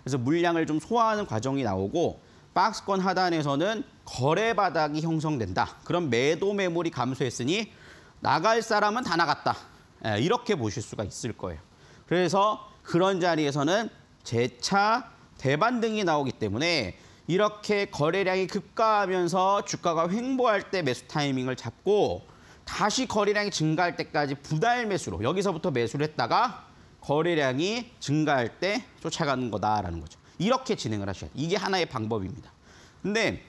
그래서 물량을 좀 소화하는 과정이 나오고 박스권 하단에서는 거래 바닥이 형성된다. 그럼 매도 매물이 감소했으니 나갈 사람은 다 나갔다. 예, 이렇게 보실 수가 있을 거예요. 그래서 그런 자리에서는 재차 대반등이 나오기 때문에 이렇게 거래량이 급가하면서 주가가 횡보할 때 매수 타이밍을 잡고 다시 거래량이 증가할 때까지 부달 매수로 여기서부터 매수를 했다가 거래량이 증가할 때 쫓아가는 거다라는 거죠. 이렇게 진행을 하셔야 돼요. 이게 하나의 방법입니다. 근데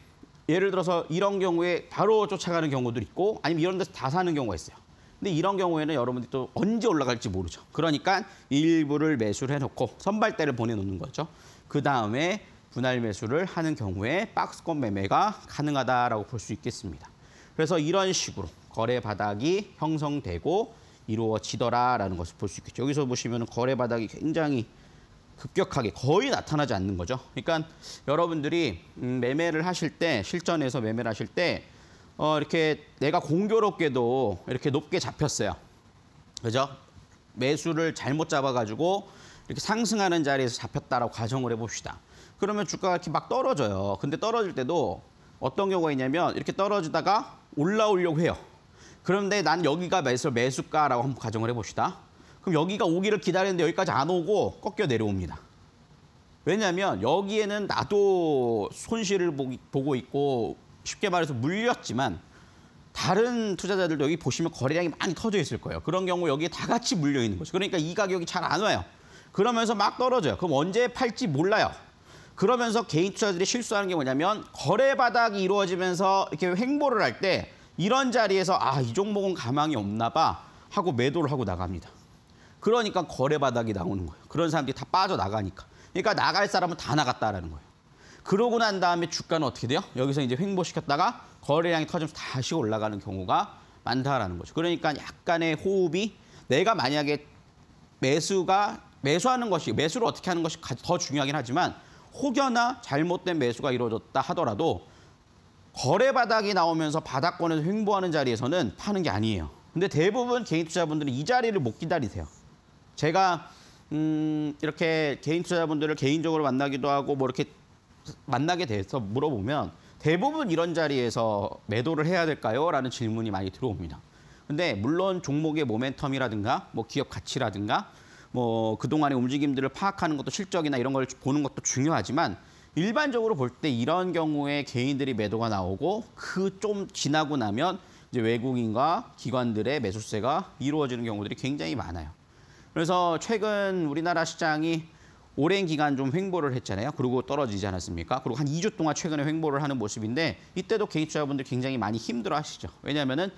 예를 들어서 이런 경우에 바로 쫓아가는 경우도 있고 아니면 이런 데서 다 사는 경우가 있어요. 근데 이런 경우에는 여러분들이 또 언제 올라갈지 모르죠. 그러니까 일부를 매수를 해놓고 선발대를 보내놓는 거죠. 그 다음에 분할 매수를 하는 경우에 박스권 매매가 가능하다라고 볼 수 있겠습니다. 그래서 이런 식으로 거래 바닥이 형성되고 이루어지더라라는 것을 볼 수 있겠죠. 여기서 보시면 거래 바닥이 굉장히 급격하게 거의 나타나지 않는 거죠. 그러니까 여러분들이 음, 매매를 하실 때 실전에서 매매를 하실 때 어, 이렇게 내가 공교롭게도 이렇게 높게 잡혔어요. 그죠? 매수를 잘못 잡아가지고 이렇게 상승하는 자리에서 잡혔다라고 가정을 해봅시다. 그러면 주가가 이렇게 막 떨어져요. 근데 떨어질 때도 어떤 경우가 있냐면 이렇게 떨어지다가 올라오려고 해요. 그런데 난 여기가 매수, 매수가라고 한번 가정을 해봅시다. 그럼 여기가 오기를 기다리는데 여기까지 안 오고 꺾여 내려옵니다. 왜냐하면 여기에는 나도 손실을 보고 있고 쉽게 말해서 물렸지만 다른 투자자들도 여기 보시면 거래량이 많이 터져 있을 거예요. 그런 경우 여기에 다 같이 물려 있는 거죠. 그러니까 이 가격이 잘 안 와요. 그러면서 막 떨어져요. 그럼 언제 팔지 몰라요. 그러면서 개인 투자들이 자 실수하는 게 뭐냐면 거래 바닥이 이루어지면서 이렇게 횡보를 할 때 이런 자리에서 아, 이 종목은 가망이 없나 봐 하고 매도를 하고 나갑니다. 그러니까 거래 바닥이 나오는 거예요. 그런 사람들이 다 빠져나가니까. 그러니까 나갈 사람은 다 나갔다라는 거예요. 그러고 난 다음에 주가는 어떻게 돼요? 여기서 이제 횡보시켰다가 거래량이 터지면서 다시 올라가는 경우가 많다라는 거죠. 그러니까 약간의 호흡이 내가 만약에 매수가 매수하는 것이 매수를 어떻게 하는 것이 더 중요하긴 하지만 혹여나 잘못된 매수가 이루어졌다 하더라도 거래 바닥이 나오면서 바닥권에서 횡보하는 자리에서는 파는 게 아니에요. 근데 대부분 개인 투자분들은 이 자리를 못 기다리세요. 제가 음 이렇게 개인 투자분들을 개인적으로 만나기도 하고 뭐 이렇게 만나게 돼서 물어보면 대부분 이런 자리에서 매도를 해야 될까요? 라는 질문이 많이 들어옵니다. 근데 물론 종목의 모멘텀이라든가 뭐 기업 가치라든가 뭐 그동안의 움직임들을 파악하는 것도 실적이나 이런 걸 보는 것도 중요하지만 일반적으로 볼 때 이런 경우에 개인들이 매도가 나오고 그 좀 지나고 나면 이제 외국인과 기관들의 매수세가 이루어지는 경우들이 굉장히 많아요. 그래서 최근 우리나라 시장이 오랜 기간 좀 횡보를 했잖아요. 그리고 떨어지지 않았습니까? 그리고 한 2주 동안 최근에 횡보를 하는 모습인데 이때도 개인 투자분들 굉장히 많이 힘들어 하시죠. 왜냐하면은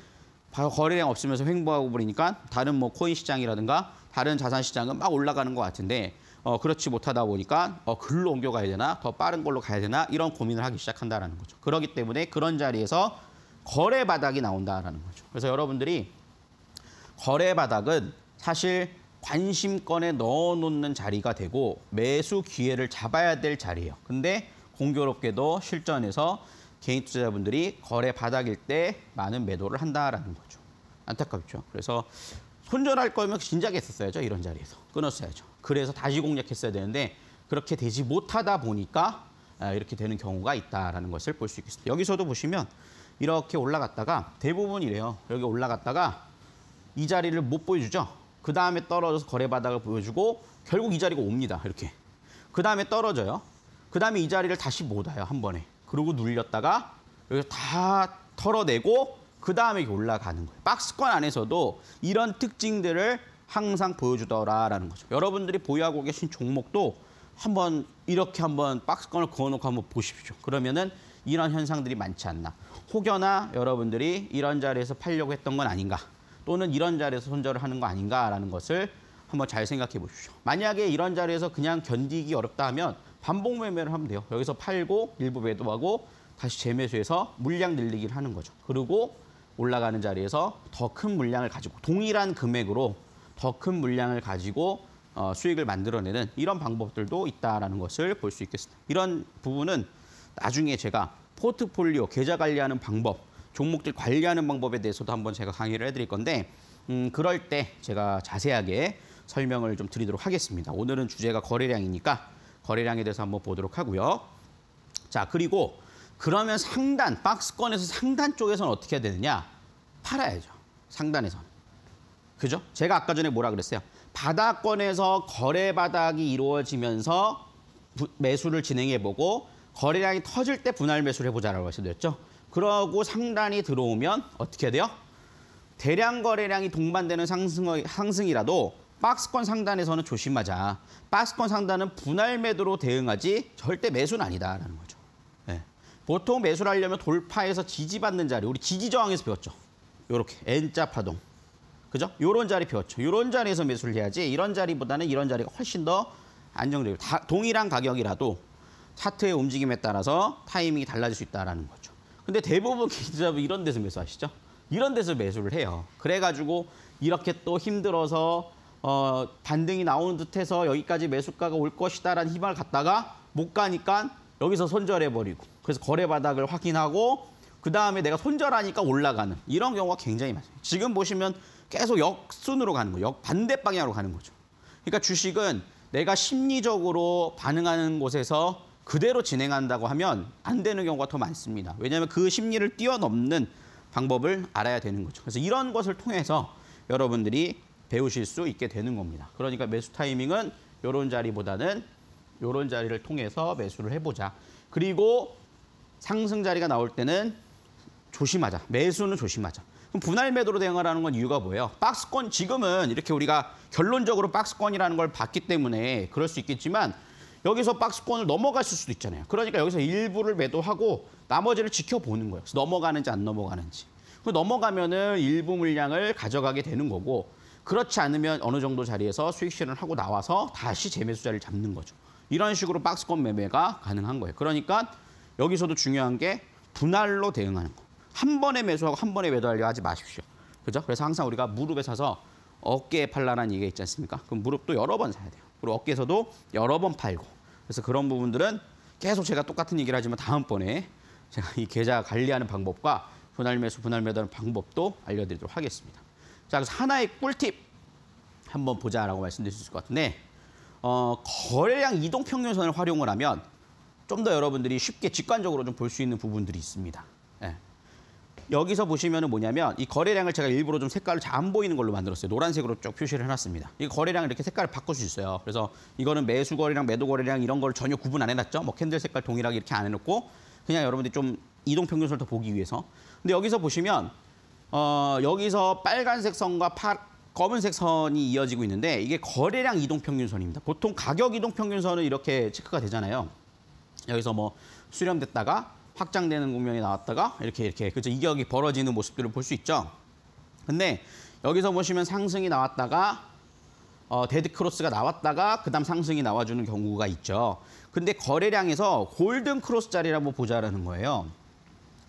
거래량 없으면서 횡보하고 그러니까 다른 뭐 코인 시장이라든가 다른 자산 시장은 막 올라가는 것 같은데 어, 그렇지 못하다 보니까 어, 글로 옮겨가야 되나 더 빠른 걸로 가야 되나 이런 고민을 하기 시작한다는 거죠. 그러기 때문에 그런 자리에서 거래 바닥이 나온다라는 거죠. 그래서 여러분들이 거래 바닥은 사실 관심권에 넣어놓는 자리가 되고 매수 기회를 잡아야 될 자리예요. 근데 공교롭게도 실전에서 개인 투자자분들이 거래 바닥일 때 많은 매도를 한다라는 거죠. 안타깝죠. 그래서 손절할 거면 진작에 했었어야죠. 이런 자리에서. 끊었어야죠. 그래서 다시 공략했어야 되는데 그렇게 되지 못하다 보니까 아, 이렇게 되는 경우가 있다라는 것을 볼 수 있겠습니다. 여기서도 보시면 이렇게 올라갔다가 대부분 이래요. 여기 올라갔다가 이 자리를 못 보여주죠. 그 다음에 떨어져서 거래 바닥을 보여주고 결국 이 자리가 옵니다. 이렇게. 그 다음에 떨어져요. 그 다음에 이 자리를 다시 못 와요. 한 번에. 그리고 눌렸다가 여기서 다 털어내고 그 다음에 올라가는 거예요. 박스권 안에서도 이런 특징들을 항상 보여주더라라는 거죠. 여러분들이 보유하고 계신 종목도 한번 이렇게 한번 박스권을 그어놓고 한번 보십시오. 그러면은 이런 현상들이 많지 않나. 혹여나 여러분들이 이런 자리에서 팔려고 했던 건 아닌가. 또는 이런 자리에서 손절을 하는 거 아닌가라는 것을 한번 잘 생각해 보십시오. 만약에 이런 자리에서 그냥 견디기 어렵다 하면 반복 매매를 하면 돼요. 여기서 팔고 일부 매도하고 다시 재매수해서 물량 늘리기를 하는 거죠. 그리고 올라가는 자리에서 더 큰 물량을 가지고 동일한 금액으로 더 큰 물량을 가지고 어, 수익을 만들어내는 이런 방법들도 있다라는 것을 볼 수 있겠습니다. 이런 부분은 나중에 제가 포트폴리오 계좌 관리하는 방법, 종목들 관리하는 방법에 대해서도 한번 제가 강의를 해드릴 건데 음, 그럴 때 제가 자세하게 설명을 좀 드리도록 하겠습니다. 오늘은 주제가 거래량이니까 거래량에 대해서 한번 보도록 하고요. 자, 그리고 그러면 상단, 박스권에서 상단 쪽에서는 어떻게 해야 되느냐? 팔아야죠. 상단에서는. 그죠? 제가 아까 전에 뭐라 그랬어요? 바닥권에서 거래 바닥이 이루어지면서 부, 매수를 진행해보고 거래량이 터질 때 분할 매수를 해보자라고 말씀드렸죠. 그러고 상단이 들어오면 어떻게 돼요? 대량 거래량이 동반되는 상승, 상승이라도 박스권 상단에서는 조심하자. 박스권 상단은 분할 매도로 대응하지 절대 매수는 아니다라는 거죠. 보통 매수를 하려면 돌파해서 지지받는 자리, 우리 지지저항에서 배웠죠. 요렇게 N자 파동. 그죠? 요런 자리 배웠죠. 요런 자리에서 매수를 해야지 이런 자리보다는 이런 자리가 훨씬 더 안정적이고 다, 동일한 가격이라도 차트의 움직임에 따라서 타이밍이 달라질 수 있다는 거죠. 근데 대부분 기자분 이런 데서 매수하시죠? 이런 데서 매수를 해요. 그래가지고 이렇게 또 힘들어서 어, 반등이 나오는 듯해서 여기까지 매수가가 올 것이다라는 희망을 갖다가 못 가니까 여기서 손절해버리고 그래서 거래 바닥을 확인하고 그 다음에 내가 손절하니까 올라가는 이런 경우가 굉장히 많아요. 지금 보시면 계속 역순으로 가는 거예요. 역 반대 방향으로 가는 거죠. 그러니까 주식은 내가 심리적으로 반응하는 곳에서 그대로 진행한다고 하면 안 되는 경우가 더 많습니다. 왜냐하면 그 심리를 뛰어넘는 방법을 알아야 되는 거죠. 그래서 이런 것을 통해서 여러분들이 배우실 수 있게 되는 겁니다. 그러니까 매수 타이밍은 이런 자리보다는 이런 자리를 통해서 매수를 해보자. 그리고 상승 자리가 나올 때는 조심하자. 매수는 조심하자. 그럼 분할 매도로 대응하라는 건 이유가 뭐예요? 박스권 지금은 이렇게 우리가 결론적으로 박스권이라는 걸 봤기 때문에 그럴 수 있겠지만 여기서 박스권을 넘어갔을 수도 있잖아요. 그러니까 여기서 일부를 매도하고 나머지를 지켜보는 거예요. 넘어가는지 안 넘어가는지. 그 넘어가면은 일부 물량을 가져가게 되는 거고 그렇지 않으면 어느 정도 자리에서 수익 실현을 하고 나와서 다시 재매수 자리를 잡는 거죠. 이런 식으로 박스권 매매가 가능한 거예요. 그러니까 여기서도 중요한 게 분할로 대응하는 거. 한 번에 매수하고 한 번에 매도하려 하지 마십시오. 그죠? 그래서 항상 우리가 무릎에 사서 어깨에 팔라는 얘기가 있지 않습니까? 그럼 무릎도 여러 번 사야 돼요. 그리고 어깨에서도 여러 번 팔고. 그래서 그런 부분들은 계속 제가 똑같은 얘기를 하지만 다음번에 제가 이 계좌 관리하는 방법과 분할 매수, 분할 매도하는 방법도 알려드리도록 하겠습니다. 자, 그래서 하나의 꿀팁 한번 보자라고 말씀드릴 수 있을 것 같은데 어, 거래량 이동 평균선을 활용을 하면 좀더 여러분들이 쉽게 직관적으로 좀 볼 수 있는 부분들이 있습니다. 네. 여기서 보시면 은 뭐냐면 이 거래량을 제가 일부러 좀 색깔을 잘 안 보이는 걸로 만들었어요. 노란색으로 쭉 표시를 해놨습니다. 이 거래량 을 이렇게 색깔을 바꿀 수 있어요. 그래서 이거는 매수 거래량, 매도 거래량 이런 걸 전혀 구분 안 해놨죠. 뭐 캔들 색깔 동일하게 이렇게 안 해놓고 그냥 여러분들이 좀 이동 평균선을 더 보기 위해서. 근데 여기서 보시면 어, 여기서 빨간색 선과 파, 검은색 선이 이어지고 있는데 이게 거래량 이동 평균선입니다. 보통 가격 이동 평균선은 이렇게 체크가 되잖아요. 여기서 뭐 수렴됐다가 확장되는 국면이 나왔다가 이렇게 이렇게 그죠 이격이 벌어지는 모습들을 볼 수 있죠. 근데 여기서 보시면 상승이 나왔다가 어, 데드 크로스가 나왔다가 그다음 상승이 나와주는 경우가 있죠. 근데 거래량에서 골든 크로스 자리라고 보자라는 거예요.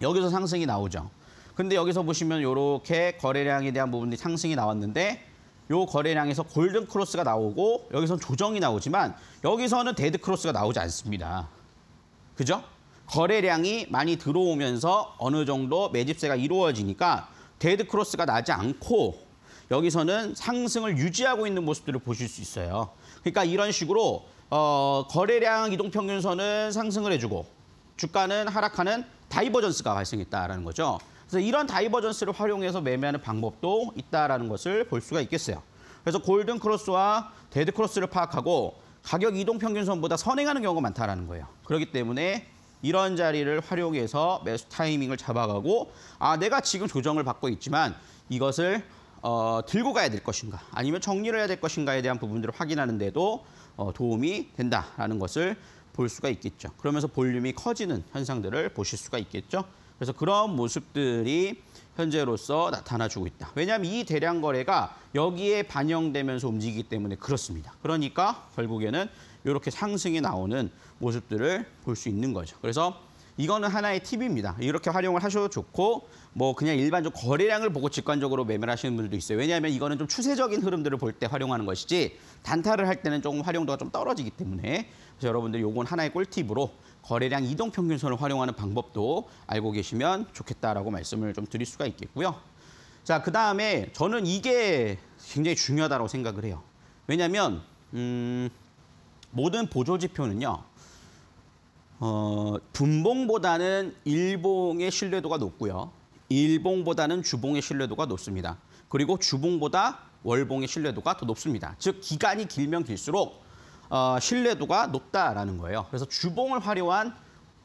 여기서 상승이 나오죠. 근데 여기서 보시면 이렇게 거래량에 대한 부분이 상승이 나왔는데 요 거래량에서 골든 크로스가 나오고 여기서 조정이 나오지만 여기서는 데드 크로스가 나오지 않습니다. 그죠? 거래량이 많이 들어오면서 어느 정도 매집세가 이루어지니까 데드 크로스가 나지 않고 여기서는 상승을 유지하고 있는 모습들을 보실 수 있어요. 그러니까 이런 식으로 어, 거래량 이동평균선은 상승을 해주고 주가는 하락하는 다이버전스가 발생했다라는 거죠. 그래서 이런 다이버전스를 활용해서 매매하는 방법도 있다라는 것을 볼 수가 있겠어요. 그래서 골든 크로스와 데드 크로스를 파악하고 가격 이동 평균선보다 선행하는 경우가 많다라는 거예요. 그렇기 때문에 이런 자리를 활용해서 매수 타이밍을 잡아가고 아 내가 지금 조정을 받고 있지만 이것을 어, 들고 가야 될 것인가 아니면 정리를 해야 될 것인가에 대한 부분들을 확인하는 데도 어, 도움이 된다라는 것을 볼 수가 있겠죠. 그러면서 볼륨이 커지는 현상들을 보실 수가 있겠죠. 그래서 그런 모습들이 현재로서 나타나주고 있다. 왜냐하면 이 대량 거래가 여기에 반영되면서 움직이기 때문에 그렇습니다. 그러니까 결국에는 이렇게 상승이 나오는 모습들을 볼 수 있는 거죠. 그래서 이거는 하나의 팁입니다. 이렇게 활용을 하셔도 좋고 뭐 그냥 일반적 거래량을 보고 직관적으로 매매를 하시는 분들도 있어요. 왜냐하면 이거는 좀 추세적인 흐름들을 볼 때 활용하는 것이지 단타를 할 때는 조금 활용도가 좀 떨어지기 때문에 그래서 여러분들 이건 하나의 꿀팁으로 거래량 이동 평균선을 활용하는 방법도 알고 계시면 좋겠다라고 말씀을 좀 드릴 수가 있겠고요. 자, 그다음에 저는 이게 굉장히 중요하다고 생각을 해요. 왜냐하면 음, 모든 보조 지표는요. 어, 분봉보다는 일봉의 신뢰도가 높고요. 일봉보다는 주봉의 신뢰도가 높습니다. 그리고 주봉보다 월봉의 신뢰도가 더 높습니다. 즉 기간이 길면 길수록 어, 신뢰도가 높다라는 거예요. 그래서 주봉을 활용한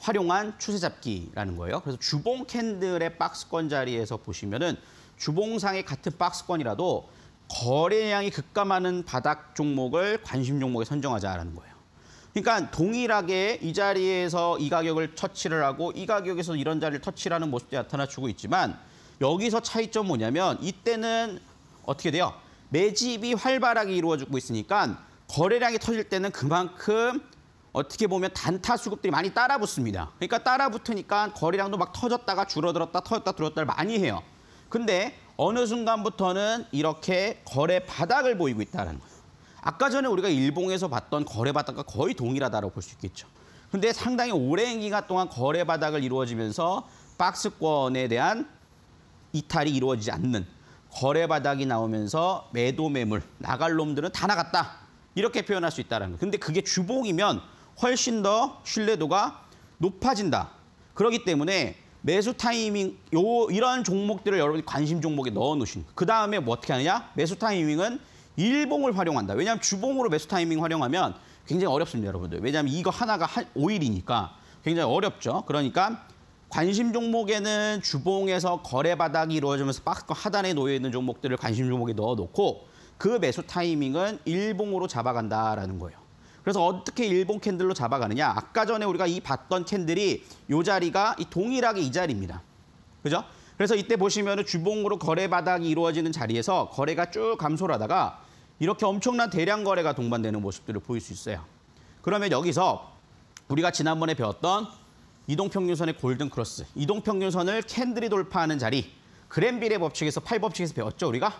활용한 추세 잡기라는 거예요. 그래서 주봉 캔들의 박스권 자리에서 보시면은 주봉상의 같은 박스권이라도 거래량이 급감하는 바닥 종목을 관심 종목에 선정하자라는 거예요. 그러니까 동일하게 이 자리에서 이 가격을 터치를 하고 이 가격에서 이런 자리를 터치하는 모습도 나타나주고 있지만 여기서 차이점 뭐냐면 이때는 어떻게 돼요? 매집이 활발하게 이루어지고 있으니까 거래량이 터질 때는 그만큼 어떻게 보면 단타 수급들이 많이 따라붙습니다. 그러니까 따라붙으니까 거래량도 막 터졌다가 줄어들었다 터졌다 들었다를 많이 해요. 근데 어느 순간부터는 이렇게 거래 바닥을 보이고 있다는 거예요. 아까 전에 우리가 일봉에서 봤던 거래 바닥과 거의 동일하다고 볼 수 있겠죠. 근데 상당히 오랜 기간 동안 거래 바닥을 이루어지면서 박스권에 대한 이탈이 이루어지지 않는 거래 바닥이 나오면서 매도 매물 나갈 놈들은 다 나갔다. 이렇게 표현할 수 있다는 거. 예요 근데 그게 주봉이면 훨씬 더 신뢰도가 높아진다. 그렇기 때문에 매수 타이밍 요 이런 종목들을 여러분이 관심 종목에 넣어 놓으신 그 다음에 뭐 어떻게 하느냐 매수 타이밍은 일봉을 활용한다 왜냐하면 주봉으로 매수 타이밍 활용하면 굉장히 어렵습니다 여러분들 왜냐하면 이거 하나가 한 5일이니까 굉장히 어렵죠 그러니까 관심 종목에는 주봉에서 거래 바닥이 이루어지면서 박스 하단에 놓여 있는 종목들을 관심 종목에 넣어 놓고 그 매수 타이밍은 일봉으로 잡아간다라는 거예요. 그래서 어떻게 일봉 캔들로 잡아가느냐. 아까 전에 우리가 이 봤던 캔들이 이 자리가 이 동일하게 이 자리입니다. 그죠? 그래서 이때 보시면 주봉으로 거래 바닥이 이루어지는 자리에서 거래가 쭉 감소를 하다가 이렇게 엄청난 대량 거래가 동반되는 모습들을 보일 수 있어요. 그러면 여기서 우리가 지난번에 배웠던 이동평균선의 골든 크로스, 이동평균선을 캔들이 돌파하는 자리, 그랜빌의 법칙에서 팔법칙에서 배웠죠, 우리가?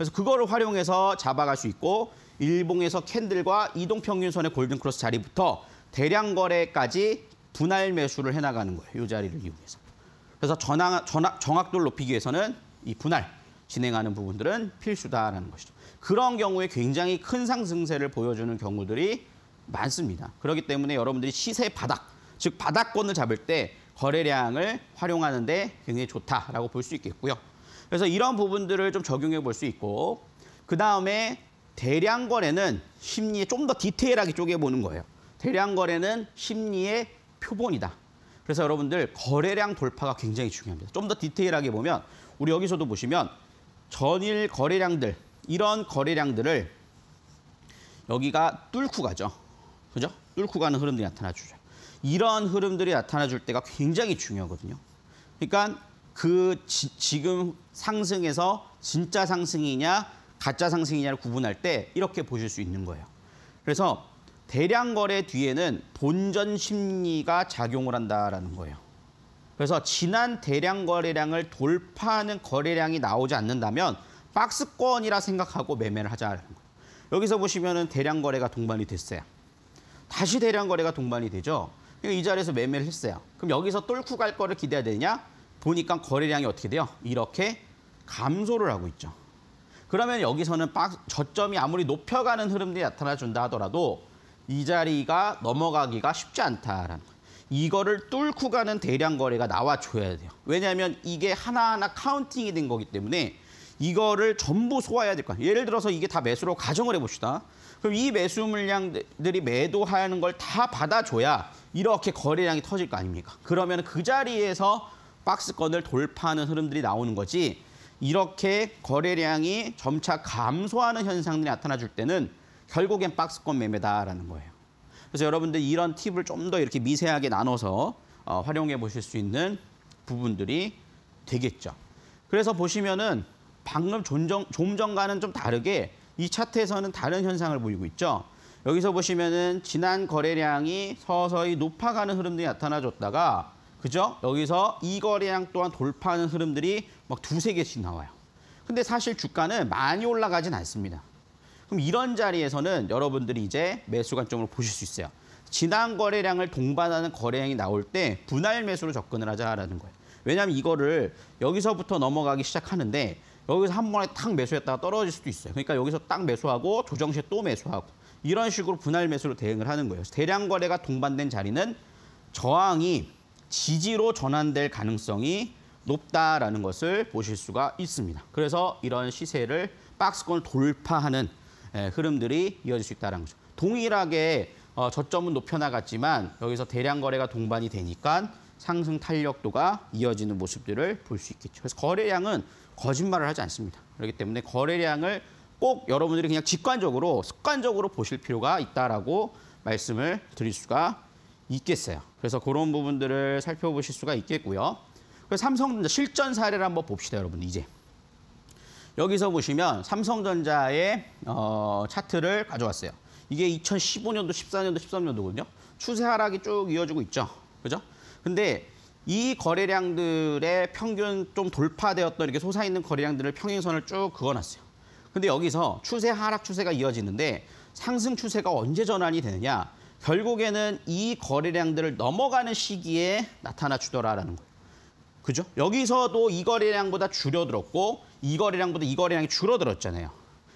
그래서 그거를 활용해서 잡아갈 수 있고 일봉에서 캔들과 이동평균선의 골든크로스 자리부터 대량 거래까지 분할 매수를 해나가는 거예요. 이 자리를 이용해서. 그래서 전황, 전화, 정확도를 높이기 위해서는 이 분할 진행하는 부분들은 필수다라는 것이죠. 그런 경우에 굉장히 큰 상승세를 보여주는 경우들이 많습니다. 그렇기 때문에 여러분들이 시세 바닥, 즉 바닥권을 잡을 때 거래량을 활용하는 데 굉장히 좋다라고 볼 수 있겠고요. 그래서 이런 부분들을 좀 적용해 볼 수 있고 그 다음에 대량 거래는 심리에 좀 더 디테일하게 쪼개 보는 거예요. 대량 거래는 심리의 표본이다. 그래서 여러분들 거래량 돌파가 굉장히 중요합니다. 좀 더 디테일하게 보면 우리 여기서도 보시면 전일 거래량들 이런 거래량들을 여기가 뚫고 가죠. 그죠? 뚫고 가는 흐름들이 나타나주죠. 이런 흐름들이 나타나줄 때가 굉장히 중요하거든요. 그러니까 그 지, 지금 상승에서 진짜 상승이냐 가짜 상승이냐를 구분할 때 이렇게 보실 수 있는 거예요. 그래서 대량 거래 뒤에는 본전 심리가 작용을 한다라는 거예요. 그래서 지난 대량 거래량을 돌파하는 거래량이 나오지 않는다면 박스권이라 생각하고 매매를 하자라는 거예요. 여기서 보시면은 대량 거래가 동반이 됐어요. 다시 대량 거래가 동반이 되죠. 그러니까 이 자리에서 매매를 했어요. 그럼 여기서 뚫고 갈 거를 기대해야 되냐? 보니까 거래량이 어떻게 돼요? 이렇게 감소를 하고 있죠. 그러면 여기서는 박, 저점이 아무리 높여가는 흐름들이 나타나준다 하더라도 이 자리가 넘어가기가 쉽지 않다라는 거예요. 이거를 뚫고 가는 대량 거래가 나와줘야 돼요. 왜냐하면 이게 하나하나 카운팅이 된 거기 때문에 이거를 전부 소화해야 될 거예요. 예를 들어서 이게 다 매수로 가정을 해봅시다. 그럼 이 매수 물량들이 매도하는 걸 다 받아줘야 이렇게 거래량이 터질 거 아닙니까? 그러면 그 자리에서 박스권을 돌파하는 흐름들이 나오는 거지 이렇게 거래량이 점차 감소하는 현상들이 나타나 줄 때는 결국엔 박스권 매매다라는 거예요. 그래서 여러분들 이런 팁을 좀 더 이렇게 미세하게 나눠서 어, 활용해 보실 수 있는 부분들이 되겠죠. 그래서 보시면은 방금 존정, 좀 전과는 좀 다르게 이 차트에서는 다른 현상을 보이고 있죠. 여기서 보시면은 지난 거래량이 서서히 높아가는 흐름들이 나타나줬다가 그죠? 여기서 이 거래량 또한 돌파하는 흐름들이 막 두세 개씩 나와요. 근데 사실 주가는 많이 올라가진 않습니다. 그럼 이런 자리에서는 여러분들이 이제 매수 관점으로 보실 수 있어요. 지난 거래량을 동반하는 거래량이 나올 때 분할 매수로 접근을 하자라는 거예요. 왜냐하면 이거를 여기서부터 넘어가기 시작하는데 여기서 한 번에 탁 매수했다가 떨어질 수도 있어요. 그러니까 여기서 딱 매수하고 조정 시에 또 매수하고 이런 식으로 분할 매수로 대응을 하는 거예요. 대량 거래가 동반된 자리는 저항이 지지로 전환될 가능성이 높다라는 것을 보실 수가 있습니다. 그래서 이런 시세를 박스권을 돌파하는 예, 흐름들이 이어질 수 있다는 거죠. 동일하게 어, 저점은 높여나갔지만 여기서 대량 거래가 동반이 되니까 상승 탄력도가 이어지는 모습들을 볼 수 있겠죠. 그래서 거래량은 거짓말을 하지 않습니다. 그렇기 때문에 거래량을 꼭 여러분들이 그냥 직관적으로 습관적으로 보실 필요가 있다라고 말씀을 드릴 수가 있겠어요. 그래서 그런 부분들을 살펴보실 수가 있겠고요. 그래서 삼성전자 실전 사례를 한번 봅시다, 여러분. 이제 여기서 보시면 삼성전자의 어, 차트를 가져왔어요. 이게 2015년도, 14년도, 13년도거든요. 추세 하락이 쭉 이어지고 있죠. 그죠? 근데 이 거래량들의 평균 좀 돌파되었던 이렇게 솟아있는 거래량들을 평행선을 쭉 그어놨어요. 근데 여기서 추세 하락 추세가 이어지는데 상승 추세가 언제 전환이 되느냐? 결국에는 이 거래량들을 넘어가는 시기에 나타나 주더라라는 거예요. 그죠? 여기서도 이 거래량보다 줄어들었고 이 거래량보다 이 거래량이 줄어들었잖아요.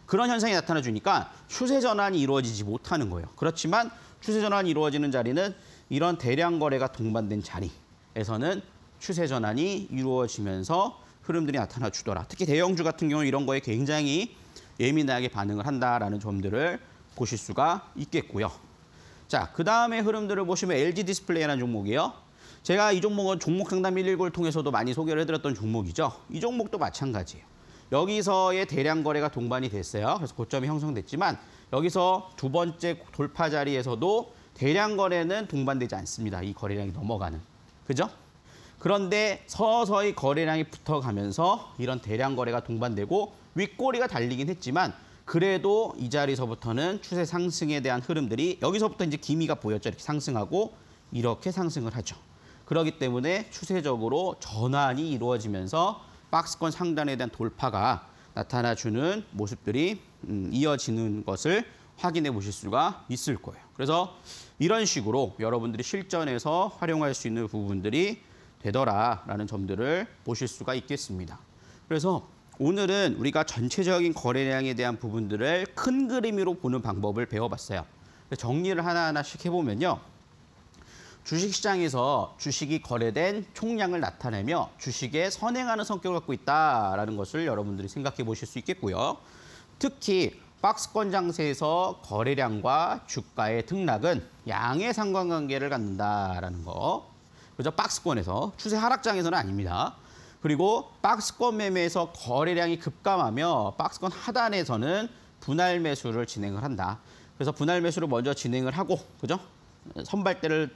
그런 현상이 나타나 주니까 추세 전환이 이루어지지 못하는 거예요. 그렇지만 추세 전환이 이루어지는 자리는 이런 대량 거래가 동반된 자리에서는 추세 전환이 이루어지면서 흐름들이 나타나 주더라. 특히 대형주 같은 경우 는 이런 거에 굉장히 예민하게 반응을 한다라는 점들을 보실 수가 있겠고요. 자, 그다음에 흐름들을 보시면 LG 디스플레이라는 종목이요. 제가 이 종목은 종목 상담 119를 통해서도 많이 소개를 해드렸던 종목이죠. 이 종목도 마찬가지예요. 여기서의 대량 거래가 동반이 됐어요. 그래서 고점이 형성됐지만 여기서 두 번째 돌파 자리에서도 대량 거래는 동반되지 않습니다. 이 거래량이 넘어가는. 그죠? 그런데 서서히 거래량이 붙어가면서 이런 대량 거래가 동반되고 윗꼬리가 달리긴 했지만 그래도 이 자리서부터는 추세 상승에 대한 흐름들이 여기서부터 이제 기미가 보였죠. 이렇게 상승하고 이렇게 상승을 하죠. 그러기 때문에 추세적으로 전환이 이루어지면서 박스권 상단에 대한 돌파가 나타나주는 모습들이 음, 이어지는 것을 확인해 보실 수가 있을 거예요. 그래서 이런 식으로 여러분들이 실전에서 활용할 수 있는 부분들이 되더라라는 점들을 보실 수가 있겠습니다. 그래서 오늘은 우리가 전체적인 거래량에 대한 부분들을 큰 그림으로 보는 방법을 배워봤어요. 정리를 하나하나씩 해보면요. 주식시장에서 주식이 거래된 총량을 나타내며 주식에 선행하는 성격을 갖고 있다는 것을 여러분들이 생각해 보실 수 있겠고요. 특히 박스권 장세에서 거래량과 주가의 등락은 양의 상관관계를 갖는다라는 거. 그죠? 박스권에서, 추세 하락장에서는 아닙니다. 그리고 박스권 매매에서 거래량이 급감하며 박스권 하단에서는 분할 매수를 진행을 한다. 그래서 분할 매수를 먼저 진행을 하고 그죠? 선발대를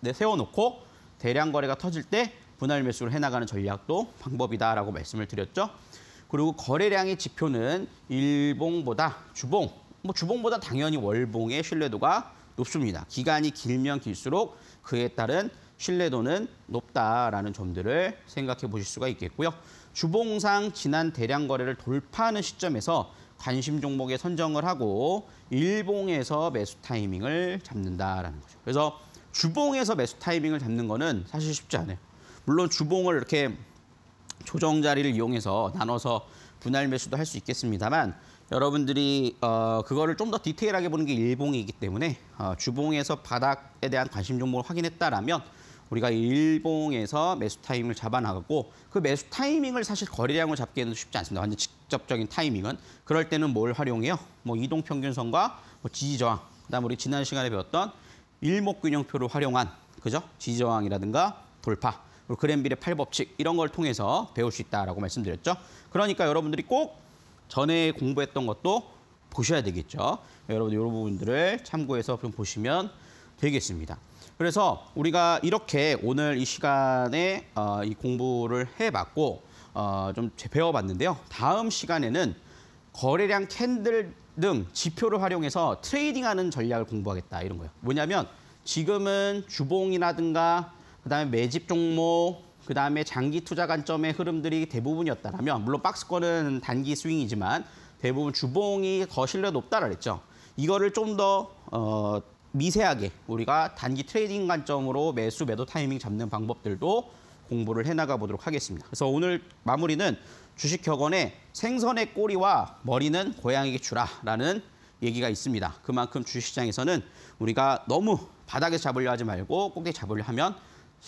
네, 세워놓고 대량 거래가 터질 때 분할 매수를 해나가는 전략도 방법이다라고 말씀을 드렸죠. 그리고 거래량의 지표는 일봉보다 주봉, 뭐 주봉보다 당연히 월봉의 신뢰도가 높습니다. 기간이 길면 길수록 그에 따른 신뢰도는 높다라는 점들을 생각해 보실 수가 있겠고요. 주봉상 지난 대량 거래를 돌파하는 시점에서 관심 종목에 선정을 하고 일봉에서 매수 타이밍을 잡는다라는 거죠. 그래서 주봉에서 매수 타이밍을 잡는 거는 사실 쉽지 않아요. 물론 주봉을 이렇게 조정 자리를 이용해서 나눠서 분할 매수도 할 수 있겠습니다만 여러분들이 어, 그거를 좀 더 디테일하게 보는 게 일봉이기 때문에 어, 주봉에서 바닥에 대한 관심 종목을 확인했다라면 우리가 일봉에서 매수 타이밍을 잡아나갔고 그 매수 타이밍을 사실 거래량을 잡기에는 쉽지 않습니다. 완전 직접적인 타이밍은. 그럴 때는 뭘 활용해요? 뭐 이동평균선과 뭐 지지저항, 그다음 우리 지난 시간에 배웠던 일목균형표를 활용한 그죠? 지지저항이라든가 돌파, 그리고 그랜빌의 팔법칙 이런 걸 통해서 배울 수 있다라고 말씀드렸죠. 그러니까 여러분들이 꼭 전에 공부했던 것도 보셔야 되겠죠. 여러분 이런 부분들을 참고해서 좀 보시면 되겠습니다. 그래서 우리가 이렇게 오늘 이 시간에 어, 이 공부를 해봤고 어, 좀 배워봤는데요. 다음 시간에는 거래량 캔들 등 지표를 활용해서 트레이딩하는 전략을 공부하겠다 이런 거예요. 뭐냐면 지금은 주봉이라든가 그다음에 매집 종목 그다음에 장기 투자 관점의 흐름들이 대부분이었다면 물론 박스권은 단기 스윙이지만 대부분 주봉이 더 신뢰 높다라 그랬죠. 이거를 좀 더 어, 미세하게 우리가 단기 트레이딩 관점으로 매수 매도 타이밍 잡는 방법들도 공부를 해나가 보도록 하겠습니다. 그래서 오늘 마무리는 주식격언의 생선의 꼬리와 머리는 고양이에게 주라라는 얘기가 있습니다. 그만큼 주식시장에서는 우리가 너무 바닥에 잡으려 하지 말고 꼭대기 잡으려 하면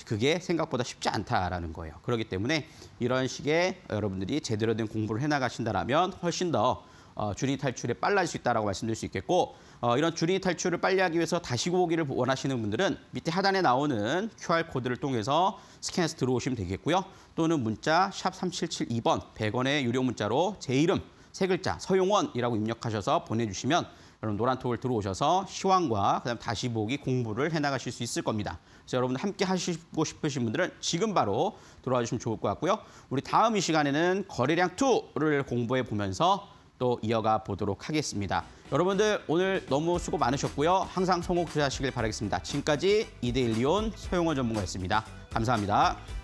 그게 생각보다 쉽지 않다라는 거예요. 그렇기 때문에 이런 식의 여러분들이 제대로 된 공부를 해나가신다면 훨씬 더 어, 주니 탈출에 빨라질 수 있다고 말씀드릴 수 있겠고 어, 이런 주린이 탈출을 빨리 하기 위해서 다시 보기를 원하시는 분들은 밑에 하단에 나오는 QR코드를 통해서 스캔해서 들어오시면 되겠고요. 또는 문자 샵 3772번 100원의 유료 문자로 제 이름 세 글자 서용원이라고 입력하셔서 보내주시면 여러분 노란톡을 들어오셔서 시황과 그다음 다시 보기 공부를 해나가실 수 있을 겁니다. 그래서 여러분 함께 하시고 싶으신 분들은 지금 바로 들어와 주시면 좋을 것 같고요. 우리 다음 이 시간에는 거래량 2를 공부해 보면서 또 이어가 보도록 하겠습니다. 여러분들 오늘 너무 수고 많으셨고요. 항상 성공 투자하시길 바라겠습니다. 지금까지 이데일리온 소영원 전문가였습니다. 감사합니다.